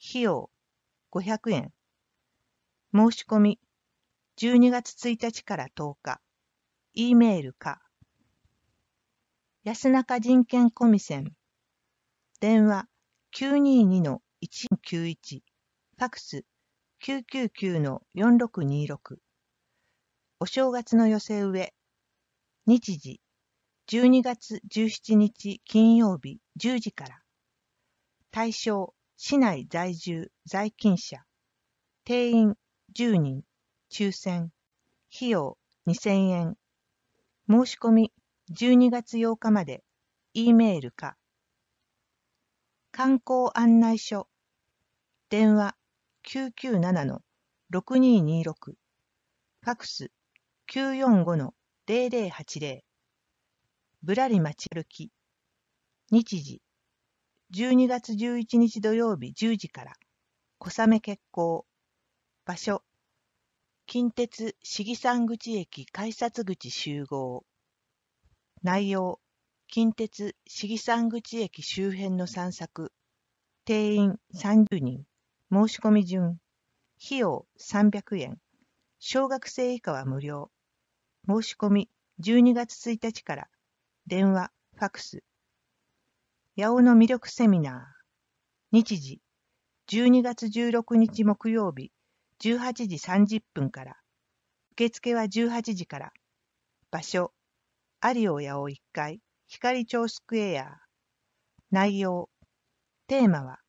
費用500円申し込み12月1日から10日 E メールか安中人権コミセン電話922-1491ファクス999-4626お正月の寄せ植え日時12月17日金曜日10時から対象市内在住在勤者定員10人抽選費用2000円申し込み12月8日まで E メールか観光案内所電話997-6226ファックス945-0080ぶらりち歩き日時12月11日土曜日10時から小雨結行場所近鉄市議山口駅改札口集合内容近鉄市議山口駅周辺の散策、定員30人、申し込み順、費用300円、小学生以下は無料、申し込み12月1日から電話、ファクス。八尾の魅力セミナー。日時、12月16日木曜日、18時30分から。受付は18時から。場所、有尾八尾1階。光町スクエア。内容。テーマは、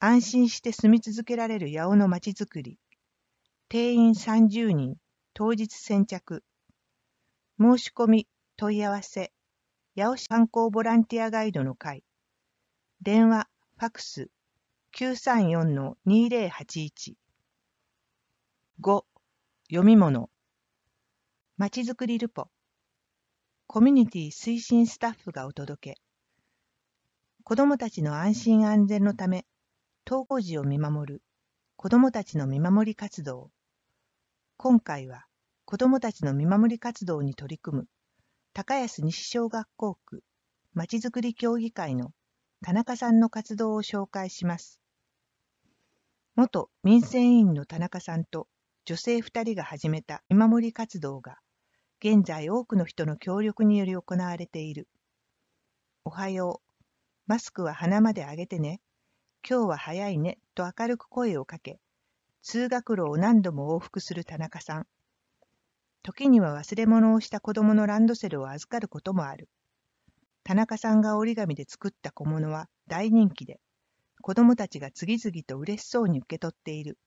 安心して住み続けられる八尾の街づくり。定員30人、当日先着。申し込み、問い合わせ。八尾市観光ボランティアガイドの会。電話、ファクス。934-2081。5、読み物。まちづくりルポ。コミュニティ推進スタッフがお届け子どもたちの安心安全のため登校時を見守る子どもたちの見守り活動今回は子どもたちの見守り活動に取り組む高安西小学校区まちづくり協議会の田中さんの活動を紹介します元民生委員の田中さんと女性2人が始めた見守り活動が現在多くの人の協力により行われている。おはよう。マスクは鼻まで上げてね。今日は早いね。と明るく声をかけ、通学路を何度も往復する田中さん。時には忘れ物をした子供のランドセルを預かることもある。田中さんが折り紙で作った小物は大人気で、子供たちが次々と嬉しそうに受け取っている。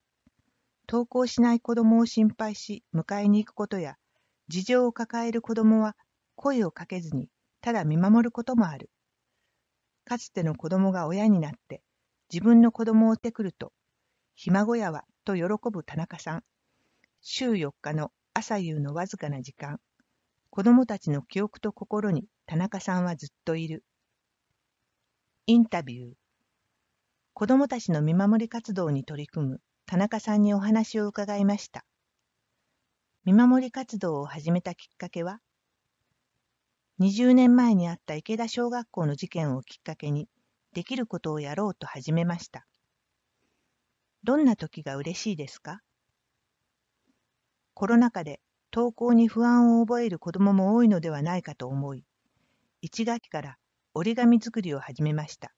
登校しない子供を心配し、迎えに行くことや、事情を抱える子供は声をかけずにただ見守ることもある。かつての子供が親になって自分の子供を追ってくると、ひ孫やはと喜ぶ田中さん。週4日の朝夕のわずかな時間、子供たちの記憶と心に田中さんはずっといる。インタビュー子供たちの見守り活動に取り組む田中さんにお話を伺いました。見守り活動を始めたきっかけは20年前にあった池田小学校の事件をきっかけにできることをやろうと始めましたどんな時が嬉しいですかコロナ禍で登校に不安を覚える子どもも多いのではないかと思い1学期から折り紙作りを始めました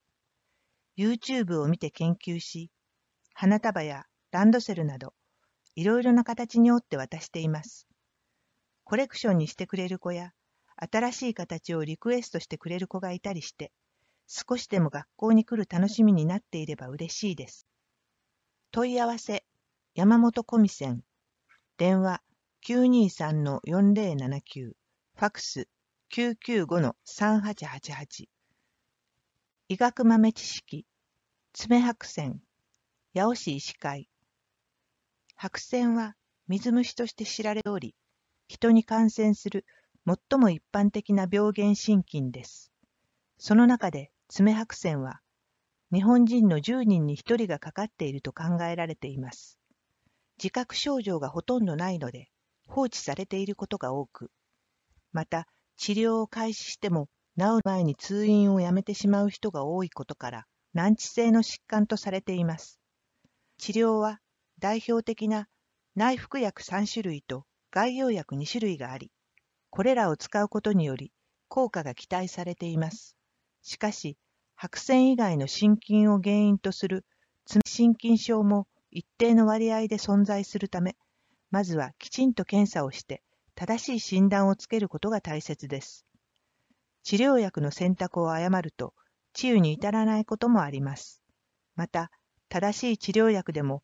YouTube を見て研究し花束やランドセルなどいろいろな形に折って渡しています。コレクションにしてくれる子や、新しい形をリクエストしてくれる子がいたりして、少しでも学校に来る楽しみになっていれば嬉しいです。問い合わせ、山本コミセン、電話923-4079、ファクス995-3888、医学豆知識、爪白線、八尾市医師会、白線は水虫として知られており、人に感染する最も一般的な病原真菌です。その中で爪白線は、日本人の10人に1人がかかっていると考えられています。自覚症状がほとんどないので、放置されていることが多く、また治療を開始しても治る前に通院をやめてしまう人が多いことから、難治性の疾患とされています。治療は代表的な内服薬3種類と外用薬2種類があり、これらを使うことにより効果が期待されています。しかし、白線以外の心筋を原因とする爪心筋症も一定の割合で存在するため、まずはきちんと検査をして正しい診断をつけることが大切です。治療薬の選択を誤ると治癒に至らないこともあります。また、正しい治療薬でも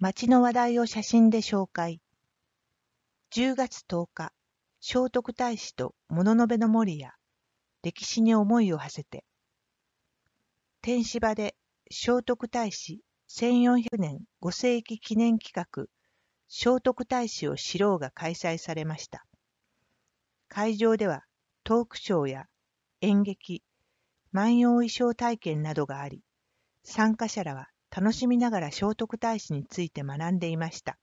街の話題を写真で紹介。10月10日、聖徳太子と物のべの森や、歴史に思いを馳せて。天芝で聖徳太子1400年5世紀記念企画、聖徳太子を知ろうが開催されました。会場ではトークショーや演劇、万葉衣装体験などがあり、参加者らは楽しみながら聖徳太子について学んでいました。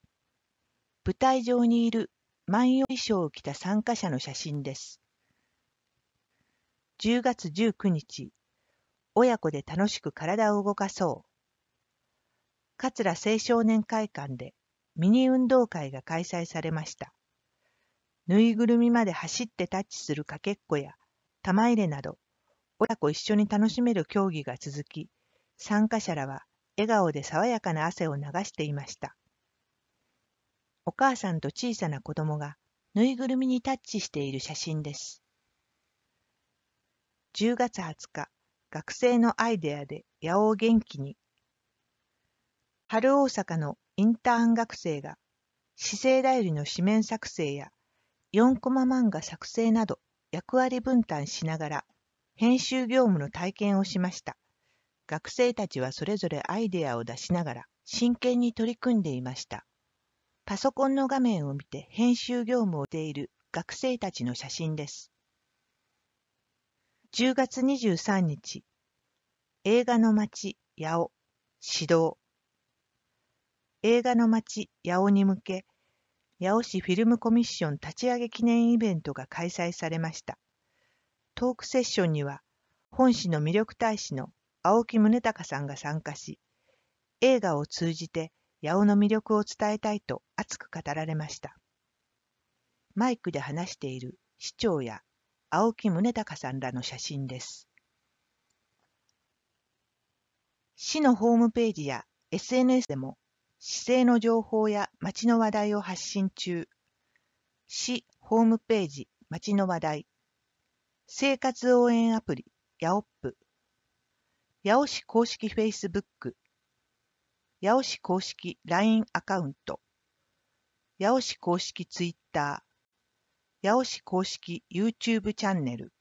舞台上にいる万葉衣装を着た参加者の写真です。10月19日、親子で楽しく体を動かそう。桂青少年会館でミニ運動会が開催されました。ぬいぐるみまで走ってタッチするかけっこや玉入れなど、親子一緒に楽しめる競技が続き、参加者らは笑顔で爽やかな汗を流していました。お母さんと小さな子供がぬいぐるみにタッチしている写真です。10月20日、学生のアイデアで八王元気に。春大阪のインターン学生が、姿勢代理の紙面作成や4コマ漫画作成など役割分担しながら編集業務の体験をしました。学生たちはそれぞれアイデアを出しながら真剣に取り組んでいました。パソコンの画面を見て編集業務をしている学生たちの写真です。10月23日、映画の街、八尾、指導。映画の街、八尾に向け、八尾市フィルムコミッション立ち上げ記念イベントが開催されました。トークセッションには、本市の魅力大使の青木宗隆さんが参加し、映画を通じて八尾の魅力を伝えたいと熱く語られました。マイクで話している市長や青木宗隆さんらの写真です。市のホームページや SNS でも市政の情報や町の話題を発信中。市ホームページ町の話題生活応援アプリヤオップ八尾市公式 Facebook、八尾市公式 LINE アカウント、八尾市公式 Twitter、八尾市公式 YouTube チャンネル、